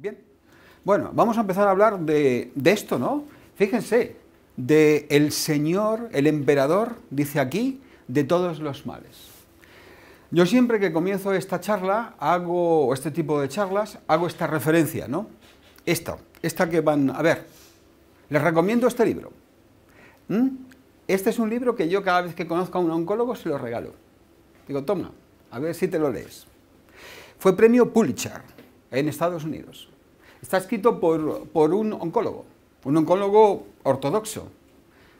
Bien. Bueno, vamos a empezar a hablar de, esto, ¿no? Fíjense, de el señor, el emperador, dice aquí, de todos los males. Yo siempre que comienzo esta charla, hago este tipo de charlas, hago esta referencia, ¿no? Esta, esta que van a ver. Les recomiendo este libro. ¿Mm? Este es un libro que yo cada vez que conozco a un oncólogo se lo regalo. Digo, toma, a ver si te lo lees. Fue premio Pulitzer, en Estados Unidos. Está escrito por, por un oncólogo, un oncólogo ortodoxo.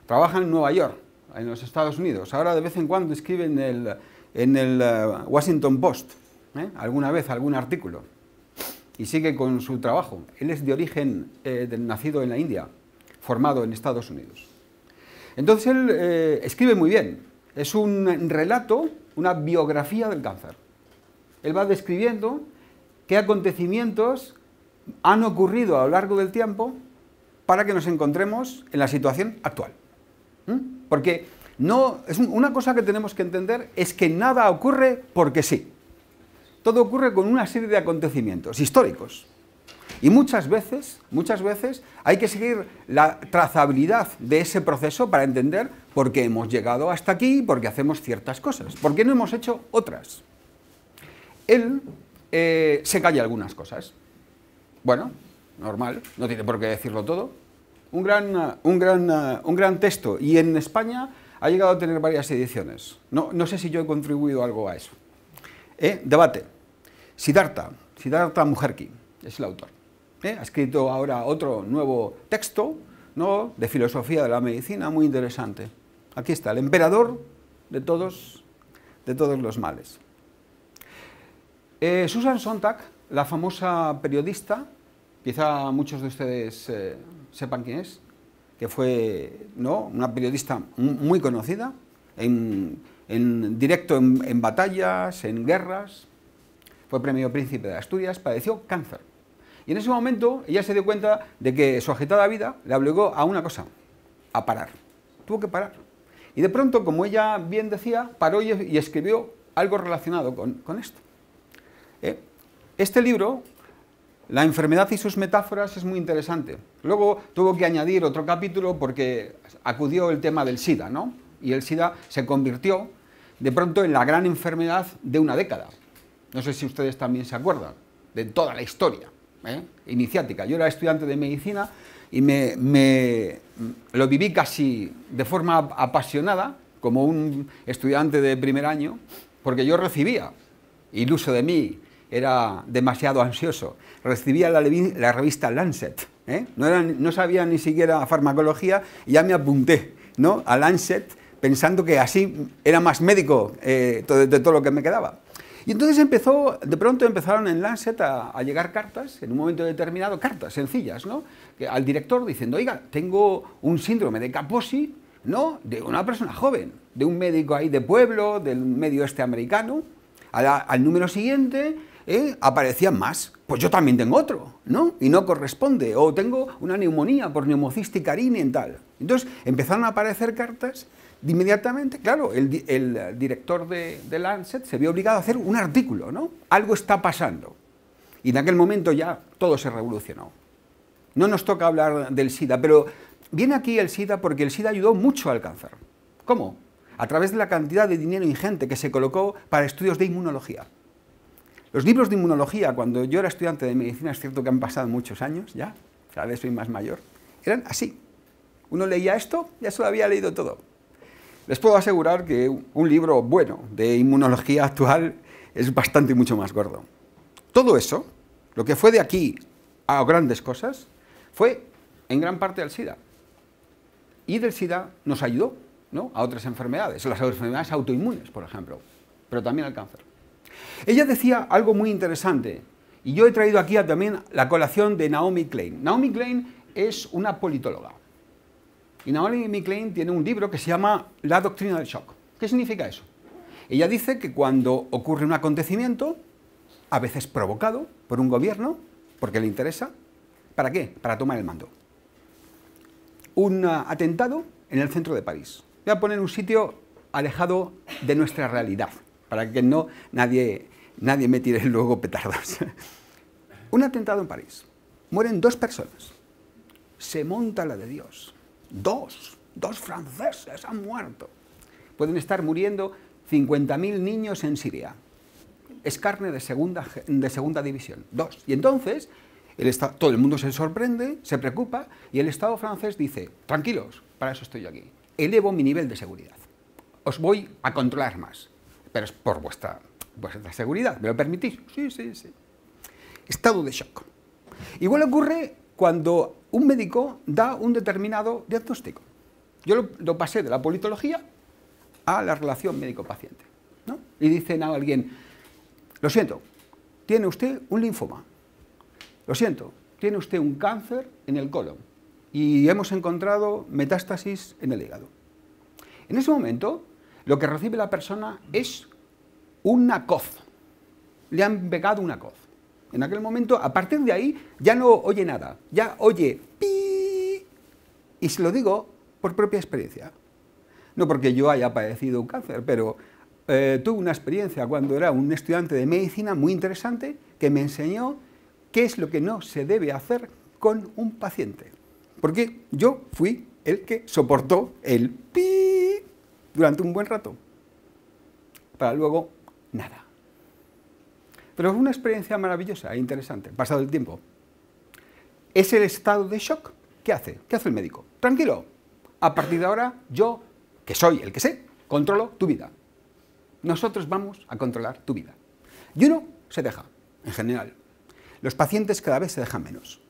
Trabaja en Nueva York, en los Estados Unidos. Ahora de vez en cuando escribe en el, en el eh, Washington Post, ¿eh? alguna vez algún artículo. Y sigue con su trabajo. Él es de origen eh, nacido en la India, formado en Estados Unidos. Entonces él escribe muy bien. Es un relato, una biografía del cáncer. Él va describiendo qué acontecimientos han ocurrido a lo largo del tiempo para que nos encontremos en la situación actual. ¿Mm? Porque no, es una cosa que tenemos que entender es que nada ocurre porque sí. Todo ocurre con una serie de acontecimientos históricos. Y muchas veces, muchas veces hay que seguir la trazabilidad de ese proceso para entender por qué hemos llegado hasta aquí, y por qué hacemos ciertas cosas, por qué no hemos hecho otras. Él eh, se calla algunas cosas. Bueno, normal, no tiene por qué decirlo todo. Un gran, texto y en España ha llegado a tener varias ediciones. No, sé si yo he contribuido algo a eso. Eh, debate. Siddhartha, Siddhartha Mujerki, es el autor. Eh, ha escrito ahora otro nuevo texto ¿no? de filosofía de la medicina, muy interesante. Aquí está, el emperador de todos los males. Eh, Susan Sontag, la famosa periodista, quizá muchos de ustedes eh, sepan quién es, que fue ¿no? una periodista muy conocida, en, directo en, batallas, en guerras, fue premio príncipe de Asturias, padeció cáncer. Y en ese momento ella se dio cuenta de que su agitada vida le obligó a una cosa, a parar. Tuvo que parar. Y de pronto, como ella bien decía, paró y, escribió algo relacionado con esto. ¿eh? Este libro, La enfermedad y sus metáforas, es muy interesante. Luego tuvo que añadir otro capítulo porque acudió el tema del SIDA, ¿no? Y el SIDA se convirtió de pronto en la gran enfermedad de una década. No sé si ustedes también se acuerdan de toda la historia ¿eh? iniciática. Yo era estudiante de medicina y me, lo viví casi de forma apasionada, como un estudiante de primer año, porque yo recibía, iluso de mí, era demasiado ansioso. Recibía la, revista Lancet, ¿eh? no, sabía ni siquiera farmacología y ya me apunté ¿no? a Lancet pensando que así era más médico eh, de todo lo que me quedaba. Y entonces empezó, de pronto empezaron en Lancet a, llegar cartas, en un momento determinado, cartas sencillas, al director diciendo, oiga, tengo un síndrome de Kaposi, ¿no? De una persona joven, de un médico ahí de pueblo, del medio este americano. al número siguiente, ¿eh? aparecían más. Pues yo también tengo otro, ¿no? Y no corresponde. O tengo una neumonía por neumocística tal. Entonces empezaron a aparecer cartas inmediatamente, claro, el, director de, de, Lancet se vio obligado a hacer un artículo, ¿no? Algo está pasando. Y en aquel momento ya todo se revolucionó. No nos toca hablar del SIDA, pero viene aquí el SIDA porque el SIDA ayudó mucho al cáncer. ¿Cómo? A través de la cantidad de dinero ingente que se colocó para estudios de inmunología. Los libros de inmunología, cuando yo era estudiante de medicina, es cierto que han pasado muchos años ya, cada vez soy más mayor, eran así. Uno leía esto, ya se lo había leído todo. Les puedo asegurar que un libro bueno de inmunología actual es bastante mucho más gordo. Todo eso, lo que fue de aquí a grandes cosas, fue en gran parte al SIDA. Y del SIDA nos ayudó ¿no? a otras enfermedades, las enfermedades autoinmunes, por ejemplo, pero también al cáncer. Ella decía algo muy interesante, y yo he traído aquí también la colación de Naomi Klein. Naomi Klein es una politóloga. Y Naomi Klein tiene un libro que se llama La doctrina del shock. ¿Qué significa eso? Ella dice que cuando ocurre un acontecimiento, a veces provocado por un gobierno, porque le interesa, ¿para qué? Para tomar el mando. Un atentado en el centro de París. Voy a poner un sitio alejado de nuestra realidad, para que no nadie, nadie me tire luego petardos. Un atentado en París. Mueren dos personas. Se monta la de Dios. Dos, dos franceses han muerto. Pueden estar muriendo 50.000 niños en Siria. Es carne de segunda, de segunda división. Dos. Y entonces el Estado, todo el mundo se sorprende, se preocupa y el Estado francés dice, tranquilos, para eso estoy yo aquí. Elevo mi nivel de seguridad. Os voy a controlar más pero es por vuestra, seguridad. ¿Me lo permitís? Sí, sí, sí. Estado de shock. Igual ocurre cuando un médico da un determinado diagnóstico. Yo lo, pasé de la politología a la relación médico-paciente. ¿no? Y dicen a alguien, lo siento, tiene usted un linfoma. Lo siento, tiene usted un cáncer en el colon y hemos encontrado metástasis en el hígado. En ese momento, lo que recibe la persona es una coz. Le han pegado una coz. En aquel momento, a partir de ahí, ya no oye nada. Ya oye pi. Y se lo digo por propia experiencia. No porque yo haya padecido un cáncer, pero eh, tuve una experiencia cuando era un estudiante de medicina muy interesante que me enseñó qué es lo que no se debe hacer con un paciente. Porque yo fui el que soportó el pi durante un buen rato, para luego nada. Pero es una experiencia maravillosa e interesante, pasado el tiempo. Es el estado de shock. ¿Qué hace? ¿Qué hace el médico? Tranquilo. A partir de ahora, yo, que soy el que sé, controlo tu vida. Nosotros vamos a controlar tu vida. Y uno se deja, en general. Los pacientes cada vez se dejan menos,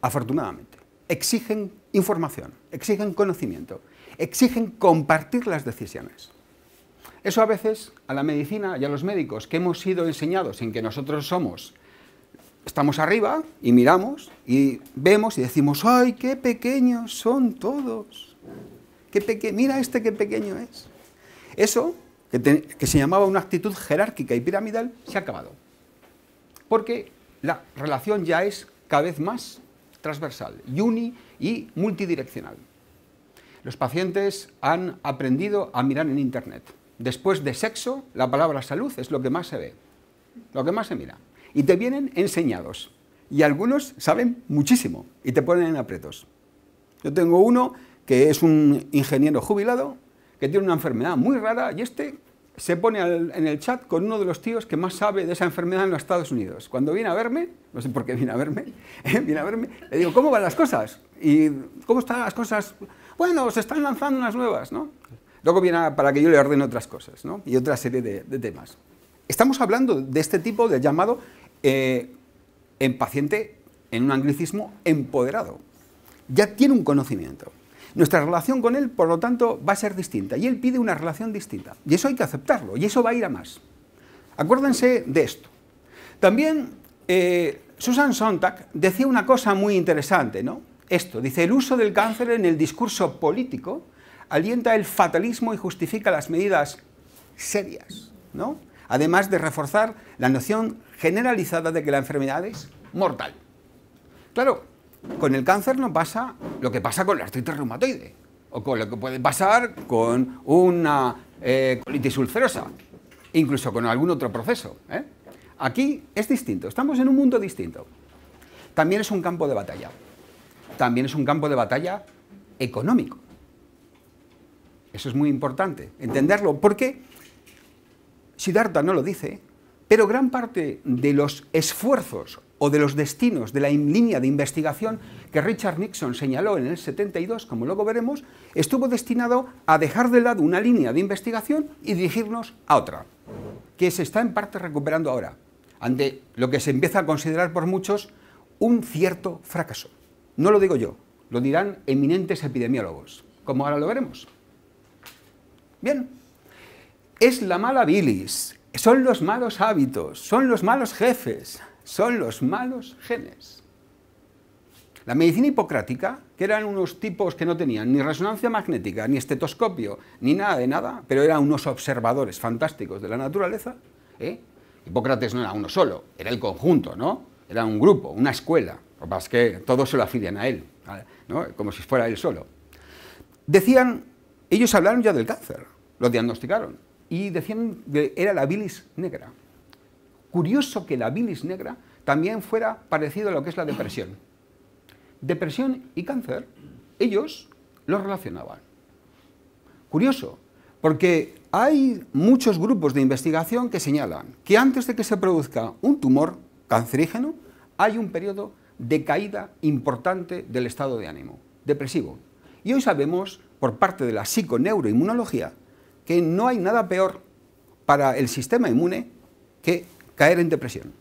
afortunadamente. Exigen información, exigen conocimiento exigen compartir las decisiones. Eso a veces a la medicina y a los médicos que hemos sido enseñados en que nosotros somos, estamos arriba y miramos y vemos y decimos, ¡ay, qué pequeños son todos! Qué mira este qué pequeño es. Eso, que, que se llamaba una actitud jerárquica y piramidal, se ha acabado. Porque la relación ya es cada vez más transversal, uni y multidireccional. Los pacientes han aprendido a mirar en Internet. Después de sexo, la palabra salud es lo que más se ve, lo que más se mira. Y te vienen enseñados. Y algunos saben muchísimo y te ponen en aprietos. Yo tengo uno que es un ingeniero jubilado, que tiene una enfermedad muy rara y este se pone en el chat con uno de los tíos que más sabe de esa enfermedad en los Estados Unidos. Cuando viene a verme, no sé por qué viene a verme, viene a verme, le digo, ¿cómo van las cosas? ¿Y cómo están las cosas bueno, se están lanzando unas nuevas, ¿no? Luego viene para que yo le ordene otras cosas, ¿no? Y otra serie de, temas. Estamos hablando de este tipo de llamado eh, en paciente, en un anglicismo empoderado. Ya tiene un conocimiento. Nuestra relación con él, por lo tanto, va a ser distinta. Y él pide una relación distinta. Y eso hay que aceptarlo. Y eso va a ir a más. Acuérdense de esto. También eh, Susan Sontag decía una cosa muy interesante, ¿no? esto. Dice, el uso del cáncer en el discurso político alienta el fatalismo y justifica las medidas serias, ¿no? Además de reforzar la noción generalizada de que la enfermedad es mortal. Claro, con el cáncer no pasa lo que pasa con la artritis reumatoide, o con lo que puede pasar con una eh, colitis ulcerosa, incluso con algún otro proceso. ¿eh? Aquí es distinto, estamos en un mundo distinto. También es un campo de batalla también es un campo de batalla económico. Eso es muy importante, entenderlo, porque Siddhartha no lo dice, pero gran parte de los esfuerzos o de los destinos de la línea de investigación que Richard Nixon señaló en el 72, como luego veremos, estuvo destinado a dejar de lado una línea de investigación y dirigirnos a otra, que se está en parte recuperando ahora, ante lo que se empieza a considerar por muchos un cierto fracaso. No lo digo yo, lo dirán eminentes epidemiólogos, como ahora lo veremos. Bien, es la mala bilis, son los malos hábitos, son los malos jefes, son los malos genes. La medicina hipocrática, que eran unos tipos que no tenían ni resonancia magnética, ni estetoscopio, ni nada de nada, pero eran unos observadores fantásticos de la naturaleza, ¿eh? Hipócrates no era uno solo, era el conjunto, ¿no? Era un grupo, una escuela. Lo más que todos se lo afilian a él, como si fuera él solo. Decían, ellos hablaron ya del cáncer, lo diagnosticaron, y decían que era la bilis negra. Curioso que la bilis negra también fuera parecido a lo que es la depresión. Depresión y cáncer, ellos lo relacionaban. Curioso, porque hay muchos grupos de investigación que señalan que antes de que se produzca un tumor cancerígeno, hay un periodo de caída importante del estado de ánimo, depresivo. Y hoy sabemos, por parte de la psiconeuroinmunología, que no hay nada peor para el sistema inmune que caer en depresión.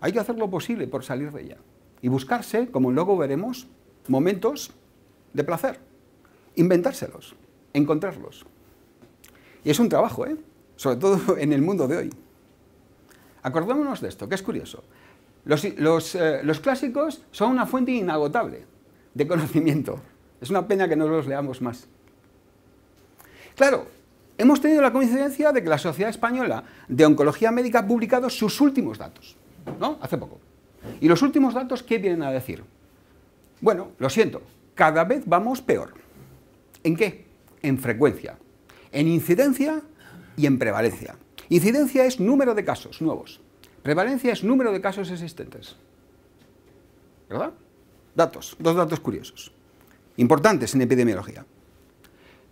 Hay que hacer lo posible por salir de ella y buscarse, como luego veremos, momentos de placer, inventárselos, encontrarlos. Y es un trabajo, ¿eh? sobre todo en el mundo de hoy. Acordémonos de esto, que es curioso. Eh, los, clásicos son una fuente inagotable de conocimiento. Es una pena que no los leamos más. Claro, hemos tenido la coincidencia de que la Sociedad Española de Oncología Médica ha publicado sus últimos datos, ¿no? Hace poco. ¿Y los últimos datos qué vienen a decir? Bueno, lo siento, cada vez vamos peor. ¿En qué? En frecuencia, en incidencia y en prevalencia. Incidencia es número de casos nuevos. Prevalencia es número de casos existentes. ¿Verdad? Datos, dos datos curiosos, importantes en epidemiología.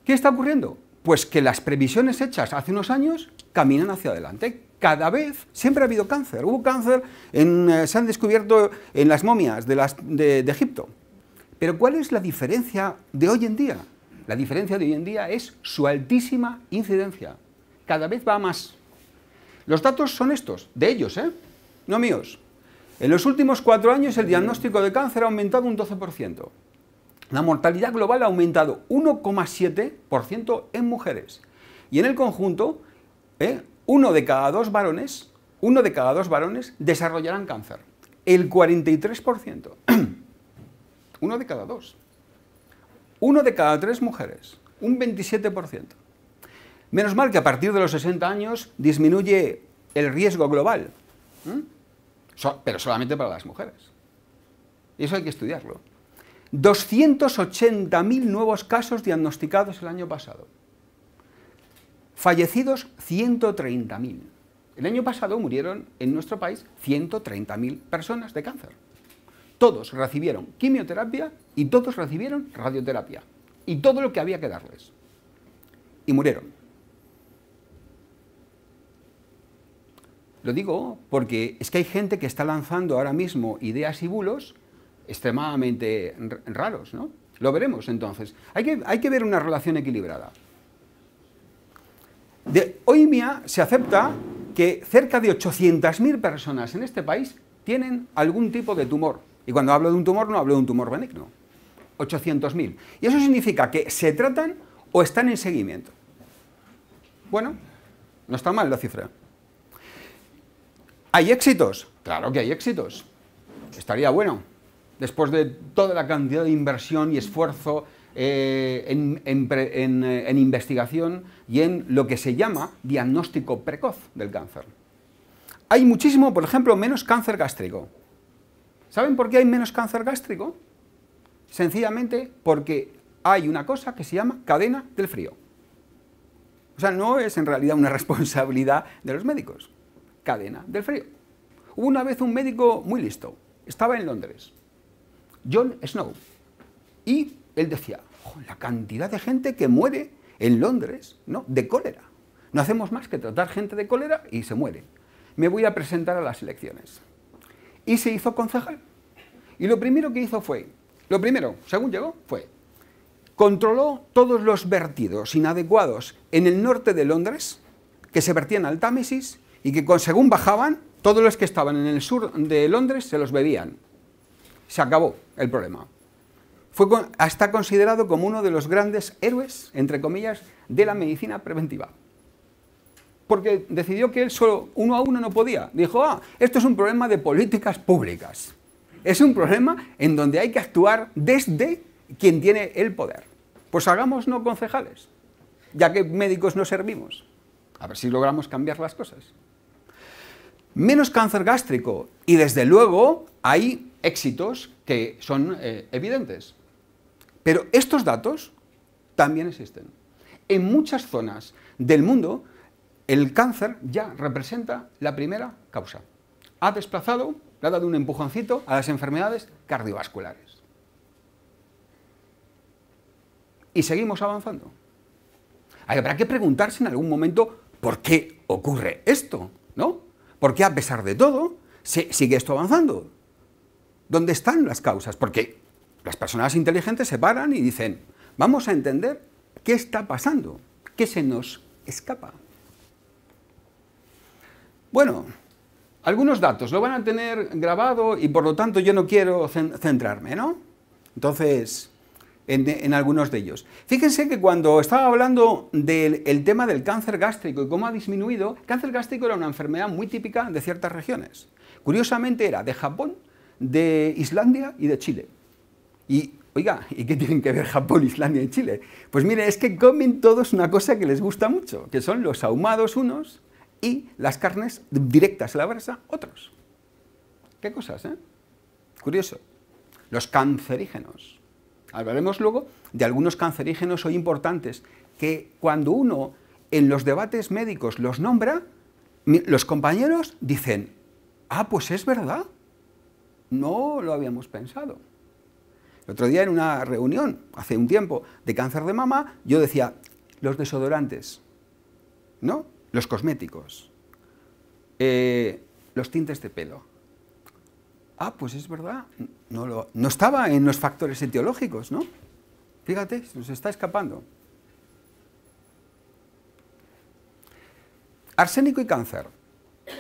¿Qué está ocurriendo? Pues que las previsiones hechas hace unos años caminan hacia adelante. Cada vez, siempre ha habido cáncer. Hubo cáncer, eh, se han descubierto en las momias de, de Egipto. Pero ¿cuál es la diferencia de hoy en día? La diferencia de hoy en día es su altísima incidencia. Cada vez va más. Los datos son estos, de ellos, ¿eh? no míos. En los últimos cuatro años el diagnóstico de cáncer ha aumentado un 12%. La mortalidad global ha aumentado 1,7% en mujeres. Y en el conjunto, ¿eh? uno de cada dos varones, uno de cada dos varones desarrollarán cáncer. El 43%. uno de cada dos. Uno de cada tres mujeres. Un 27%. Menos mal que a partir de los 60 años disminuye el riesgo global, pero solamente para las mujeres. Y eso hay que estudiarlo. 280.000 nuevos casos diagnosticados el año pasado. Fallecidos 130.000. El año pasado murieron en nuestro país 130.000 personas de cáncer. Todos recibieron quimioterapia y todos recibieron radioterapia. Y todo lo que había que darles. Y murieron. Lo digo porque es que hay gente que está lanzando ahora mismo ideas y bulos extremadamente raros, ¿no? Lo veremos entonces. Hay que, hay que ver una relación equilibrada. De Oimia se acepta que cerca de 800.000 personas en este país tienen algún tipo de tumor. Y cuando hablo de un tumor, no hablo de un tumor benigno. 800.000. Y eso significa que se tratan o están en seguimiento. Bueno, no está mal la cifra. ¿Hay éxitos? Claro que hay éxitos. Estaría bueno. Después de toda la cantidad de inversión y esfuerzo eh, eh, en, investigación y en lo que se llama diagnóstico precoz del cáncer. Hay muchísimo, por ejemplo, menos cáncer gástrico. ¿Saben por qué hay menos cáncer gástrico? Sencillamente porque hay una cosa que se llama cadena del frío. O sea, no es en realidad una responsabilidad de los médicos cadena del frío. Hubo una vez un médico muy listo, estaba en Londres, John Snow, y él decía, la cantidad de gente que muere en Londres ¿no? de cólera. No hacemos más que tratar gente de cólera y se muere. Me voy a presentar a las elecciones. Y se hizo concejal. Y lo primero que hizo fue, lo primero, según llegó, fue, controló todos los vertidos inadecuados en el norte de Londres que se vertían al Támesis y que con, según bajaban, todos los que estaban en el sur de Londres se los bebían. Se acabó el problema. Fue está considerado como uno de los grandes héroes, entre comillas, de la medicina preventiva. Porque decidió que él solo uno a uno no podía. Dijo, ah, esto es un problema de políticas públicas. Es un problema en donde hay que actuar desde quien tiene el poder. Pues hagamos no concejales, ya que médicos no servimos. A ver si logramos cambiar las cosas menos cáncer gástrico y desde luego hay éxitos que son eh, evidentes. Pero estos datos también existen. En muchas zonas del mundo el cáncer ya representa la primera causa. Ha desplazado, le ha dado un empujoncito a las enfermedades cardiovasculares. Y seguimos avanzando. Habrá que preguntarse en algún momento por qué ocurre esto, ¿no? porque a pesar de todo sigue esto avanzando. ¿Dónde están las causas? Porque las personas inteligentes se paran y dicen, vamos a entender qué está pasando, qué se nos escapa. Bueno, algunos datos lo van a tener grabado y por lo tanto yo no quiero centrarme, ¿no? Entonces, en, algunos de ellos. Fíjense que cuando estaba hablando del tema del cáncer gástrico y cómo ha disminuido, cáncer gástrico era una enfermedad muy típica de ciertas regiones. Curiosamente era de Japón, de Islandia y de Chile. Y, oiga, ¿y qué tienen que ver Japón, Islandia y Chile? Pues mire, es que comen todos una cosa que les gusta mucho, que son los ahumados unos y las carnes directas a la brasa otros. ¿Qué cosas, eh? Curioso. Los cancerígenos. Hablaremos luego de algunos cancerígenos hoy importantes que cuando uno en los debates médicos los nombra, los compañeros dicen, ah, pues es verdad, no lo habíamos pensado. El otro día en una reunión, hace un tiempo, de cáncer de mama, yo decía, los desodorantes, ¿no? Los cosméticos, eh, los tintes de pelo, ah, pues es verdad, no, estaba en los factores etiológicos, ¿no? Fíjate, nos está escapando. Arsénico y cáncer.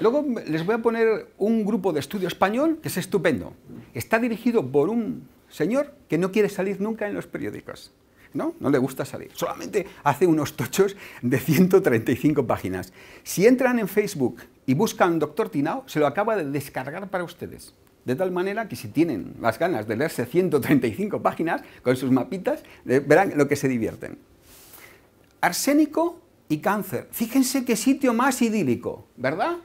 Luego les voy a poner un grupo de estudio español que es estupendo. Está dirigido por un señor que no quiere salir nunca en los periódicos. ¿no? No le gusta salir. Solamente hace unos tochos de 135 páginas. Si entran en Facebook y buscan Doctor Tinao, se lo acaba de descargar para ustedes. De tal manera que si tienen las ganas de leerse 135 páginas con sus mapitas, eh, verán lo que se divierten. Arsénico y cáncer. Fíjense qué sitio más idílico, ¿verdad?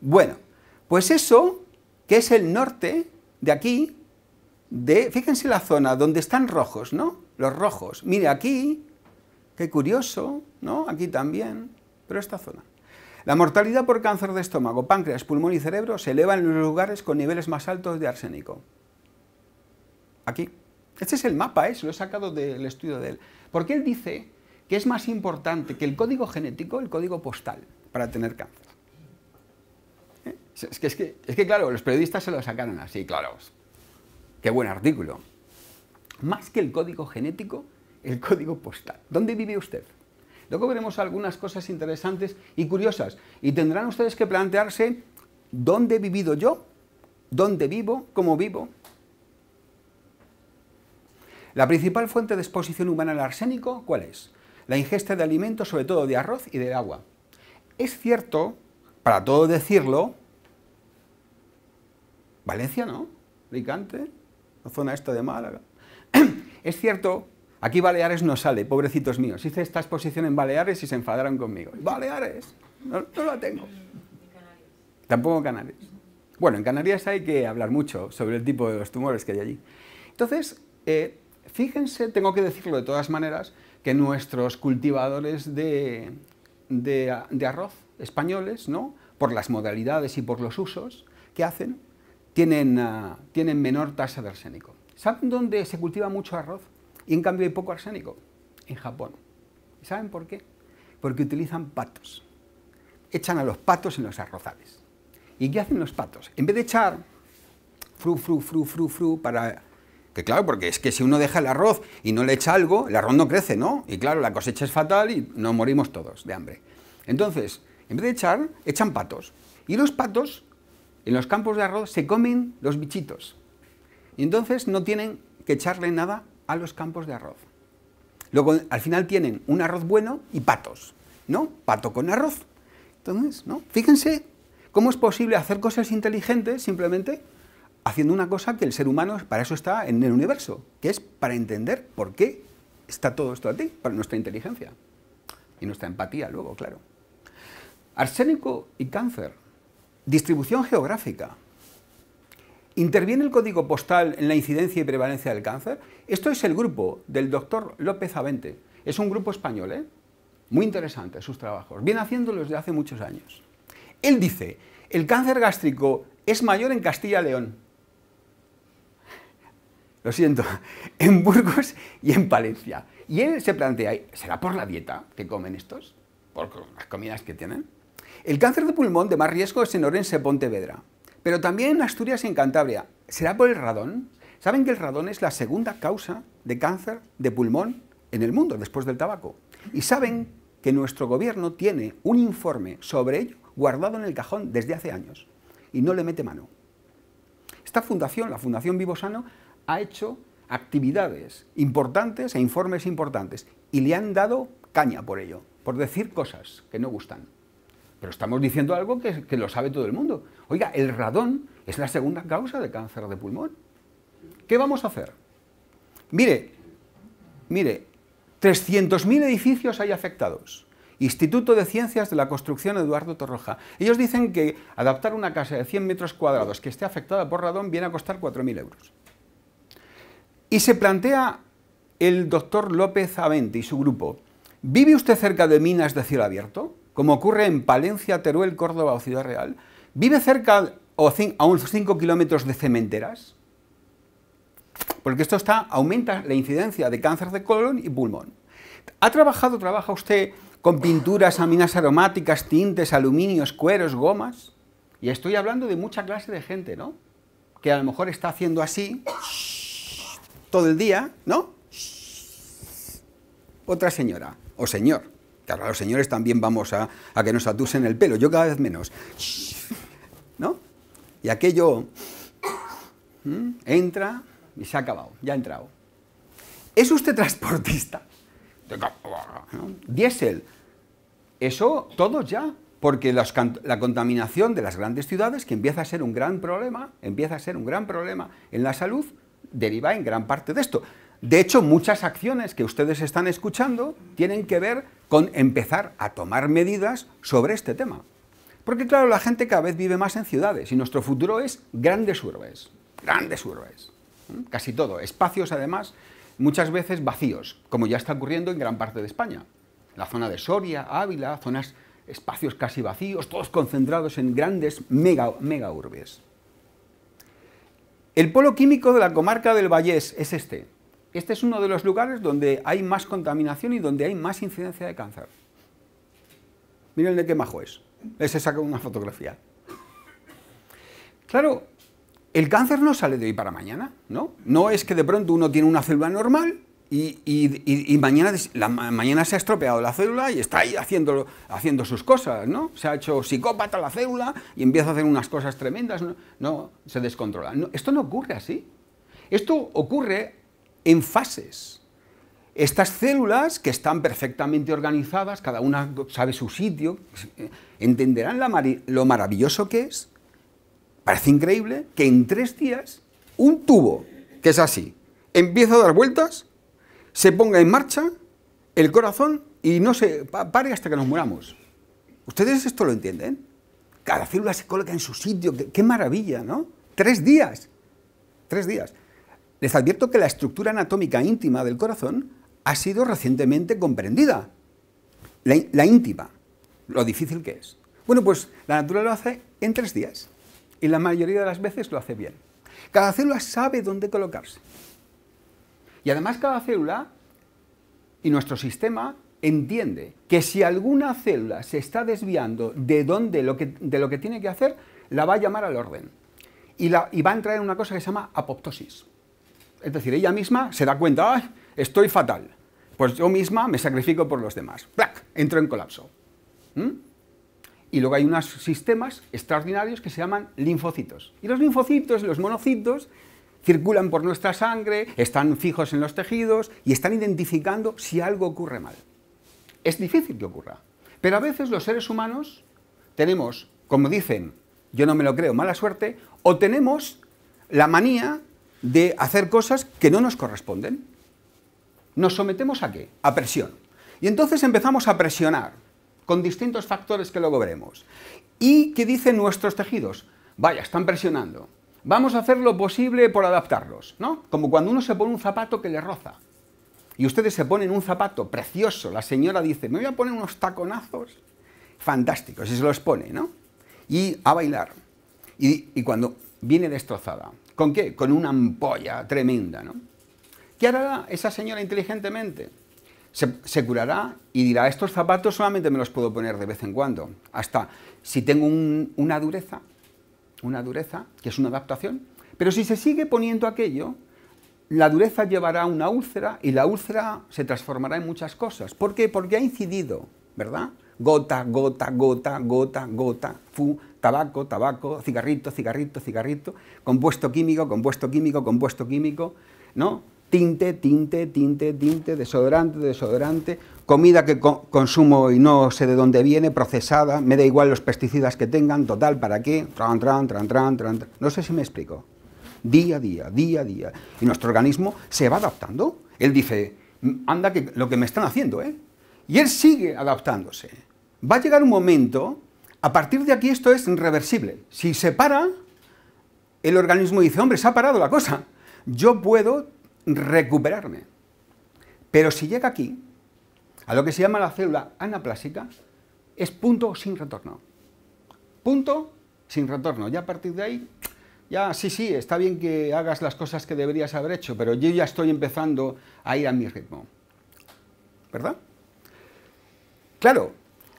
Bueno, pues eso, que es el norte de aquí, de, fíjense la zona donde están rojos, ¿no? Los rojos. Mire aquí, qué curioso, ¿no? Aquí también, pero esta zona. La mortalidad por cáncer de estómago, páncreas, pulmón y cerebro se eleva en los lugares con niveles más altos de arsénico. Aquí. Este es el mapa, ¿eh? se lo he sacado del estudio de él. Porque él dice que es más importante que el código genético, el código postal, para tener cáncer. ¿Eh? Es, que, es que, claro, los periodistas se lo sacaron así, claro. Qué buen artículo. Más que el código genético, el código postal. ¿Dónde vive usted? Luego veremos algunas cosas interesantes y curiosas. Y tendrán ustedes que plantearse dónde he vivido yo, dónde vivo, cómo vivo. La principal fuente de exposición humana al arsénico, ¿cuál es? La ingesta de alimentos, sobre todo de arroz y de agua. Es cierto, para todo decirlo, Valencia no, Alicante, la zona esta de Málaga. Es cierto Aquí Baleares no sale, pobrecitos míos. Hice esta exposición en Baleares y se enfadaron conmigo. Baleares, no, la tengo. Tampoco Canarias. Bueno, en Canarias hay que hablar mucho sobre el tipo de los tumores que hay allí. Entonces, eh, fíjense, tengo que decirlo de todas maneras, que nuestros cultivadores de, arroz españoles, ¿no? por las modalidades y por los usos que hacen, tienen, ah, tienen menor tasa de arsénico. ¿Saben dónde se cultiva mucho arroz? Y en cambio hay poco arsénico en Japón. ¿Y saben por qué? Porque utilizan patos. Echan a los patos en los arrozales. ¿Y qué hacen los patos? En vez de echar fru, fru, fru, fru, fru, para... Que claro, porque es que si uno deja el arroz y no le echa algo, el arroz no crece, ¿no? Y claro, la cosecha es fatal y nos morimos todos de hambre. Entonces, en vez de echar, echan patos. Y los patos, en los campos de arroz, se comen los bichitos. Y entonces no tienen que echarle nada a los campos de arroz. Luego, al final tienen un arroz bueno y patos, ¿no? Pato con arroz. Entonces, ¿no? Fíjense cómo es posible hacer cosas inteligentes simplemente haciendo una cosa que el ser humano, para eso está en el universo, que es para entender por qué está todo esto ti, para nuestra inteligencia y nuestra empatía luego, claro. Arsénico y cáncer. Distribución geográfica. ¿Interviene el código postal en la incidencia y prevalencia del cáncer? Esto es el grupo del doctor López Avente. Es un grupo español, ¿eh? Muy interesante sus trabajos. Viene haciéndolos desde hace muchos años. Él dice, el cáncer gástrico es mayor en Castilla y León. Lo siento, en Burgos y en Palencia. Y él se plantea, ¿será por la dieta que comen estos? ¿Por las comidas que tienen? El cáncer de pulmón de más riesgo es en Orense Pontevedra. Pero también en Asturias y en Cantabria. ¿Será por el radón? ¿Saben que el radón es la segunda causa de cáncer de pulmón en el mundo después del tabaco? Y saben que nuestro gobierno tiene un informe sobre ello guardado en el cajón desde hace años y no le mete mano. Esta fundación, la Fundación Sano, ha hecho actividades importantes e informes importantes y le han dado caña por ello, por decir cosas que no gustan. Pero estamos diciendo algo que, que lo sabe todo el mundo. Oiga, el radón es la segunda causa de cáncer de pulmón. ¿Qué vamos a hacer? Mire, mire, 300.000 edificios hay afectados. Instituto de Ciencias de la Construcción Eduardo Torroja. Ellos dicen que adaptar una casa de 100 metros cuadrados que esté afectada por radón viene a costar 4.000 euros. Y se plantea el doctor López Aventi y su grupo, ¿vive usted cerca de minas de cielo abierto? Como ocurre en Palencia, Teruel, Córdoba o Ciudad Real. ¿Vive cerca o a unos 5 kilómetros de cementeras? Porque esto está, aumenta la incidencia de cáncer de colon y pulmón. ¿Ha trabajado, trabaja usted con pinturas, aminas aromáticas, tintes, aluminios, cueros, gomas? Y estoy hablando de mucha clase de gente, ¿no? Que a lo mejor está haciendo así todo el día, ¿no? Otra señora o señor. Claro, los señores también vamos a, que nos atusen el pelo, yo cada vez menos. ¿No? Y aquello entra y se ha acabado, ya ha entrado. ¿Es usted transportista? Diésel. Eso todo ya, porque la contaminación de las grandes ciudades, que empieza a ser un gran problema, empieza a ser un gran problema en la salud, deriva en gran parte de esto. De hecho, muchas acciones que ustedes están escuchando tienen que ver con empezar a tomar medidas sobre este tema. Porque claro, la gente cada vez vive más en ciudades y nuestro futuro es grandes urbes, grandes urbes, casi todo, espacios además muchas veces vacíos, como ya está ocurriendo en gran parte de España. La zona de Soria, Ávila, zonas, espacios casi vacíos, todos concentrados en grandes mega, mega urbes. El polo químico de la comarca del Vallés es este, este es uno de los lugares donde hay más contaminación y donde hay más incidencia de cáncer. Miren de qué majo es. Les he una fotografía. Claro, el cáncer no sale de hoy para mañana, ¿no? No es que de pronto uno tiene una célula normal y, mañana, se ha estropeado la célula y está ahí haciendo, sus cosas, ¿no? Se ha hecho psicópata la célula y empieza a hacer unas cosas tremendas, no, se descontrola. esto no ocurre así. Esto ocurre en fases. Estas células, que están perfectamente organizadas, cada una sabe su sitio, entenderán lo maravilloso que es. Parece increíble que en tres días un tubo, que es así, empieza a dar vueltas, se ponga en marcha el corazón y no se pare hasta que nos muramos. ¿Ustedes esto lo entienden? Cada célula se coloca en su sitio, qué maravilla, ¿no? Tres días, tres días les advierto que la estructura anatómica íntima del corazón ha sido recientemente comprendida. La, íntima, lo difícil que es. Bueno, pues la naturaleza lo hace en tres días y la mayoría de las veces lo hace bien. Cada célula sabe dónde colocarse. Y además cada célula y nuestro sistema entiende que si alguna célula se está desviando de, lo que, tiene que hacer, la va a llamar al orden. Y, y va a entrar en una cosa que se llama apoptosis. Es decir, ella misma se da cuenta, estoy fatal! Pues yo misma me sacrifico por los demás. ¡Plac! Entro en colapso. ¿Mm? Y luego hay unos sistemas extraordinarios que se llaman linfocitos. Y los linfocitos, los monocitos, circulan por nuestra sangre, están fijos en los tejidos y están identificando si algo ocurre mal. Es difícil que ocurra. Pero a veces los seres humanos tenemos, como dicen, yo no me lo creo, mala suerte, o tenemos la manía de hacer cosas que no nos corresponden. ¿Nos sometemos a qué? A presión. Y entonces empezamos a presionar con distintos factores que luego veremos. ¿Y qué dicen nuestros tejidos? Vaya, están presionando. Vamos a hacer lo posible por adaptarlos, ¿no? Como cuando uno se pone un zapato que le roza. Y ustedes se ponen un zapato precioso. La señora dice, me voy a poner unos taconazos fantásticos. Y se los pone, ¿no? Y a bailar. y cuando viene destrozada, ¿Con qué? Con una ampolla tremenda, ¿no? ¿Qué hará esa señora inteligentemente? Se, curará y dirá, estos zapatos solamente me los puedo poner de vez en cuando. Hasta si tengo una dureza, una dureza, que es una adaptación. Pero si se sigue poniendo aquello, la dureza llevará una úlcera y la úlcera se transformará en muchas cosas. ¿Por qué? Porque ha incidido, ¿verdad? Gota, gota, gota, gota, gota, fu, tabaco, tabaco, cigarrito, cigarrito, cigarrito, compuesto químico, compuesto químico, compuesto químico, ¿no? Tinte, tinte, tinte, tinte, desodorante, desodorante, comida que consumo y no sé de dónde viene, procesada, me da igual los pesticidas que tengan, total, ¿para qué? Tran, tran, tran, tran, tran. No sé si me explico. Día a día, día a día. Y nuestro organismo se va adaptando. Él dice, anda, que lo que me están haciendo, ¿eh? Y él sigue adaptándose. Va a llegar un momento a partir de aquí esto es irreversible. Si se para, el organismo dice, hombre, se ha parado la cosa, yo puedo recuperarme. Pero si llega aquí, a lo que se llama la célula anaplásica, es punto sin retorno. Punto sin retorno. Ya a partir de ahí, ya sí, sí, está bien que hagas las cosas que deberías haber hecho, pero yo ya estoy empezando a ir a mi ritmo. ¿Verdad? Claro,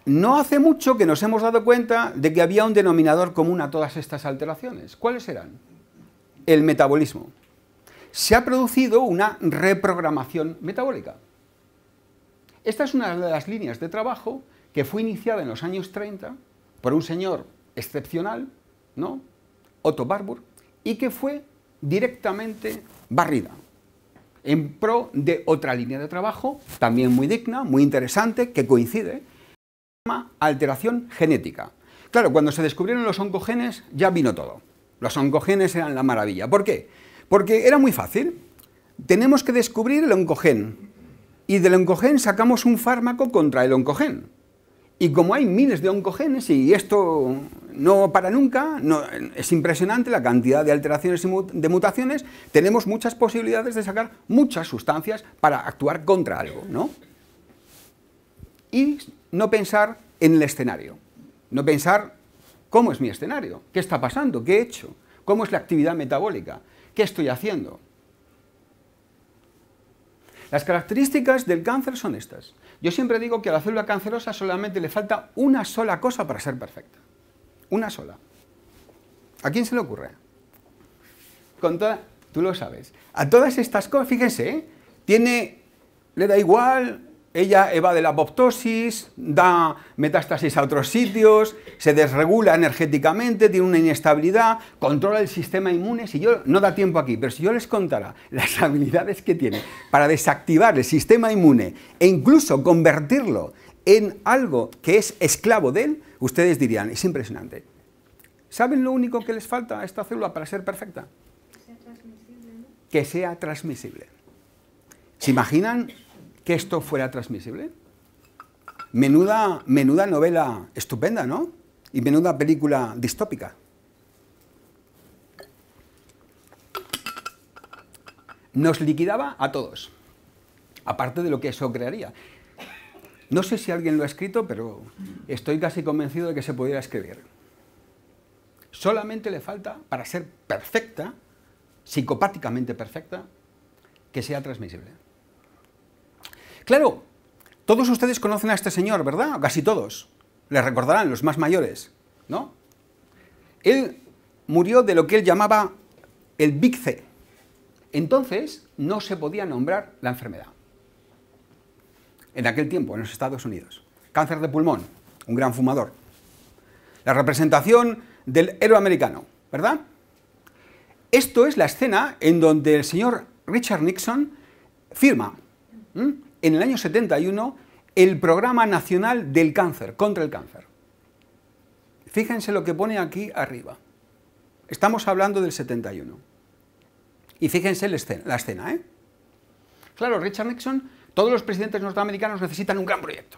no hace mucho que nos hemos dado cuenta de que había un denominador común a todas estas alteraciones. ¿Cuáles eran? El metabolismo. Se ha producido una reprogramación metabólica. Esta es una de las líneas de trabajo que fue iniciada en los años 30 por un señor excepcional, ¿no? Otto Barbour, y que fue directamente barrida en pro de otra línea de trabajo, también muy digna, muy interesante, que coincide, alteración genética. Claro, cuando se descubrieron los oncogenes ya vino todo. Los oncogenes eran la maravilla. ¿Por qué? Porque era muy fácil. Tenemos que descubrir el oncogen. Y del oncogen sacamos un fármaco contra el oncogen. Y como hay miles de oncogenes y esto no para nunca, es impresionante la cantidad de alteraciones y de mutaciones, tenemos muchas posibilidades de sacar muchas sustancias para actuar contra algo, ¿no? y no pensar en el escenario, no pensar cómo es mi escenario, qué está pasando, qué he hecho, cómo es la actividad metabólica, qué estoy haciendo. Las características del cáncer son estas. Yo siempre digo que a la célula cancerosa solamente le falta una sola cosa para ser perfecta. Una sola. ¿A quién se le ocurre? tú lo sabes. A todas estas cosas, fíjense, ¿eh? tiene, le da igual ella evade la apoptosis, da metástasis a otros sitios, se desregula energéticamente, tiene una inestabilidad, controla el sistema inmune. Si yo no da tiempo aquí, pero si yo les contara las habilidades que tiene para desactivar el sistema inmune e incluso convertirlo en algo que es esclavo de él, ustedes dirían, es impresionante. ¿Saben lo único que les falta a esta célula para ser perfecta? Que sea transmisible. Que sea transmisible. ¿Se imaginan que esto fuera transmisible. Menuda, menuda novela estupenda, ¿no? Y menuda película distópica. Nos liquidaba a todos, aparte de lo que eso crearía. No sé si alguien lo ha escrito, pero estoy casi convencido de que se pudiera escribir. Solamente le falta, para ser perfecta, psicopáticamente perfecta, que sea transmisible. Claro, todos ustedes conocen a este señor, ¿verdad? Casi todos. Les recordarán los más mayores, ¿no? Él murió de lo que él llamaba el C. Entonces no se podía nombrar la enfermedad. En aquel tiempo, en los Estados Unidos. Cáncer de pulmón, un gran fumador. La representación del héroe americano, ¿verdad? Esto es la escena en donde el señor Richard Nixon firma en el año 71 el Programa Nacional del Cáncer, contra el cáncer. Fíjense lo que pone aquí arriba. Estamos hablando del 71. Y fíjense la escena, la escena ¿eh? Claro, Richard Nixon, todos los presidentes norteamericanos necesitan un gran proyecto.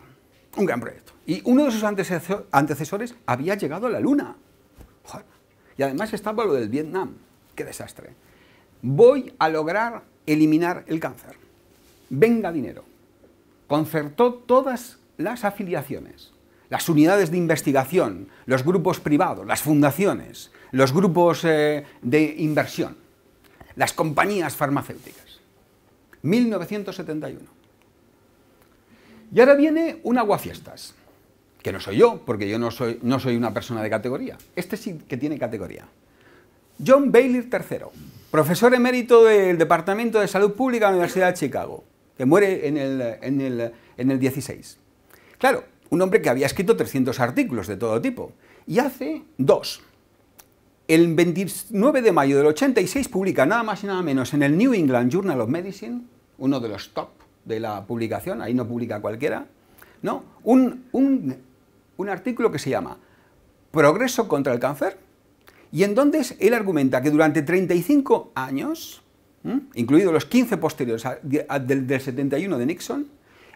Un gran proyecto. Y uno de sus antecesores había llegado a la Luna. Y además estaba lo del Vietnam. ¡Qué desastre! Voy a lograr eliminar el cáncer. Venga dinero concertó todas las afiliaciones, las unidades de investigación, los grupos privados, las fundaciones, los grupos eh, de inversión, las compañías farmacéuticas. 1971. Y ahora viene un aguafiestas, que no soy yo, porque yo no soy, no soy una persona de categoría. Este sí que tiene categoría. John Baylor III, profesor emérito del Departamento de Salud Pública de la Universidad de Chicago muere en el, 16. Claro, un hombre que había escrito 300 artículos de todo tipo, y hace dos. El 29 de mayo del 86 publica nada más y nada menos en el New England Journal of Medicine, uno de los top de la publicación, ahí no publica cualquiera, ¿no? un, un artículo que se llama Progreso contra el cáncer, y en donde él argumenta que durante 35 años Incluido incluidos los 15 posteriores del, 71 de Nixon,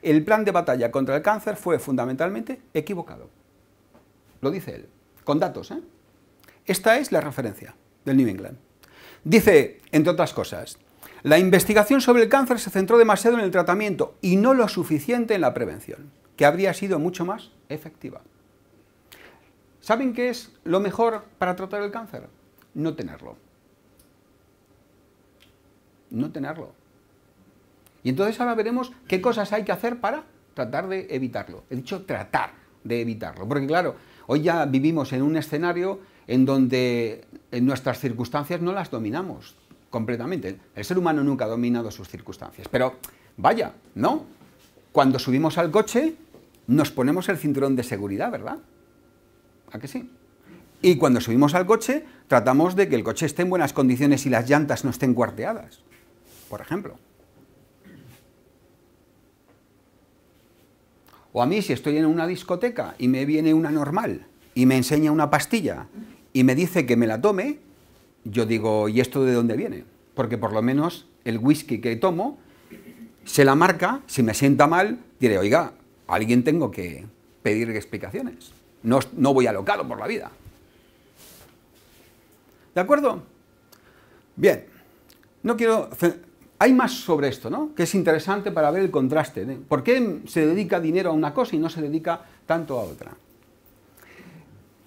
el plan de batalla contra el cáncer fue fundamentalmente equivocado. Lo dice él, con datos. ¿eh? Esta es la referencia del New England. Dice, entre otras cosas, la investigación sobre el cáncer se centró demasiado en el tratamiento y no lo suficiente en la prevención, que habría sido mucho más efectiva. ¿Saben qué es lo mejor para tratar el cáncer? No tenerlo no tenerlo. Y entonces ahora veremos qué cosas hay que hacer para tratar de evitarlo. He dicho tratar de evitarlo, porque claro, hoy ya vivimos en un escenario en donde en nuestras circunstancias no las dominamos completamente. El ser humano nunca ha dominado sus circunstancias, pero vaya, ¿no? Cuando subimos al coche nos ponemos el cinturón de seguridad, ¿verdad? ¿A que sí? Y cuando subimos al coche tratamos de que el coche esté en buenas condiciones y las llantas no estén cuarteadas por ejemplo. O a mí, si estoy en una discoteca y me viene una normal y me enseña una pastilla y me dice que me la tome, yo digo, ¿y esto de dónde viene? Porque por lo menos el whisky que tomo se la marca, si me sienta mal, diré, oiga, alguien tengo que pedir explicaciones. No, no voy alocado por la vida. ¿De acuerdo? Bien, no quiero hay más sobre esto, ¿no? Que es interesante para ver el contraste. ¿Por qué se dedica dinero a una cosa y no se dedica tanto a otra?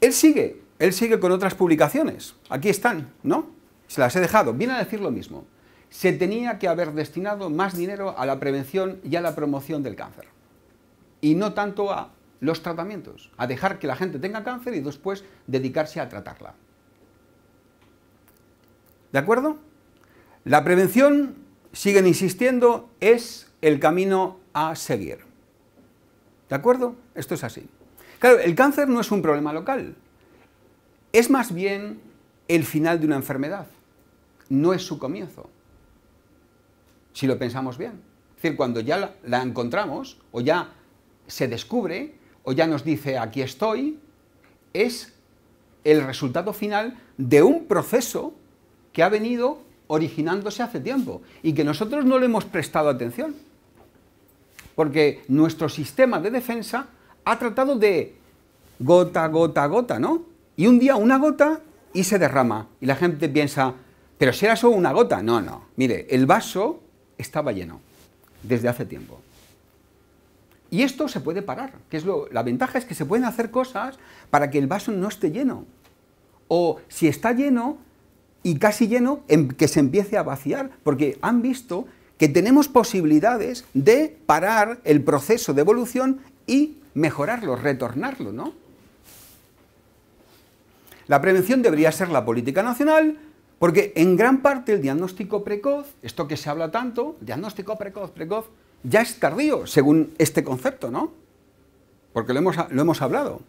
Él sigue, él sigue con otras publicaciones. Aquí están, ¿no? Se las he dejado. Viene a decir lo mismo. Se tenía que haber destinado más dinero a la prevención y a la promoción del cáncer. Y no tanto a los tratamientos, a dejar que la gente tenga cáncer y después dedicarse a tratarla. ¿De acuerdo? La prevención siguen insistiendo, es el camino a seguir. ¿De acuerdo? Esto es así. Claro, el cáncer no es un problema local, es más bien el final de una enfermedad, no es su comienzo, si lo pensamos bien. Es decir, cuando ya la, la encontramos o ya se descubre o ya nos dice aquí estoy, es el resultado final de un proceso que ha venido originándose hace tiempo y que nosotros no le hemos prestado atención. Porque nuestro sistema de defensa ha tratado de gota, gota, gota, ¿no? Y un día una gota y se derrama. Y la gente piensa, pero si era solo una gota. No, no. Mire, el vaso estaba lleno desde hace tiempo. Y esto se puede parar. Que es lo, la ventaja es que se pueden hacer cosas para que el vaso no esté lleno. O si está lleno, y casi lleno en que se empiece a vaciar, porque han visto que tenemos posibilidades de parar el proceso de evolución y mejorarlo, retornarlo, ¿no? La prevención debería ser la política nacional, porque en gran parte el diagnóstico precoz, esto que se habla tanto, diagnóstico precoz, precoz, ya es tardío, según este concepto, ¿no? Porque lo hemos, lo hemos hablado.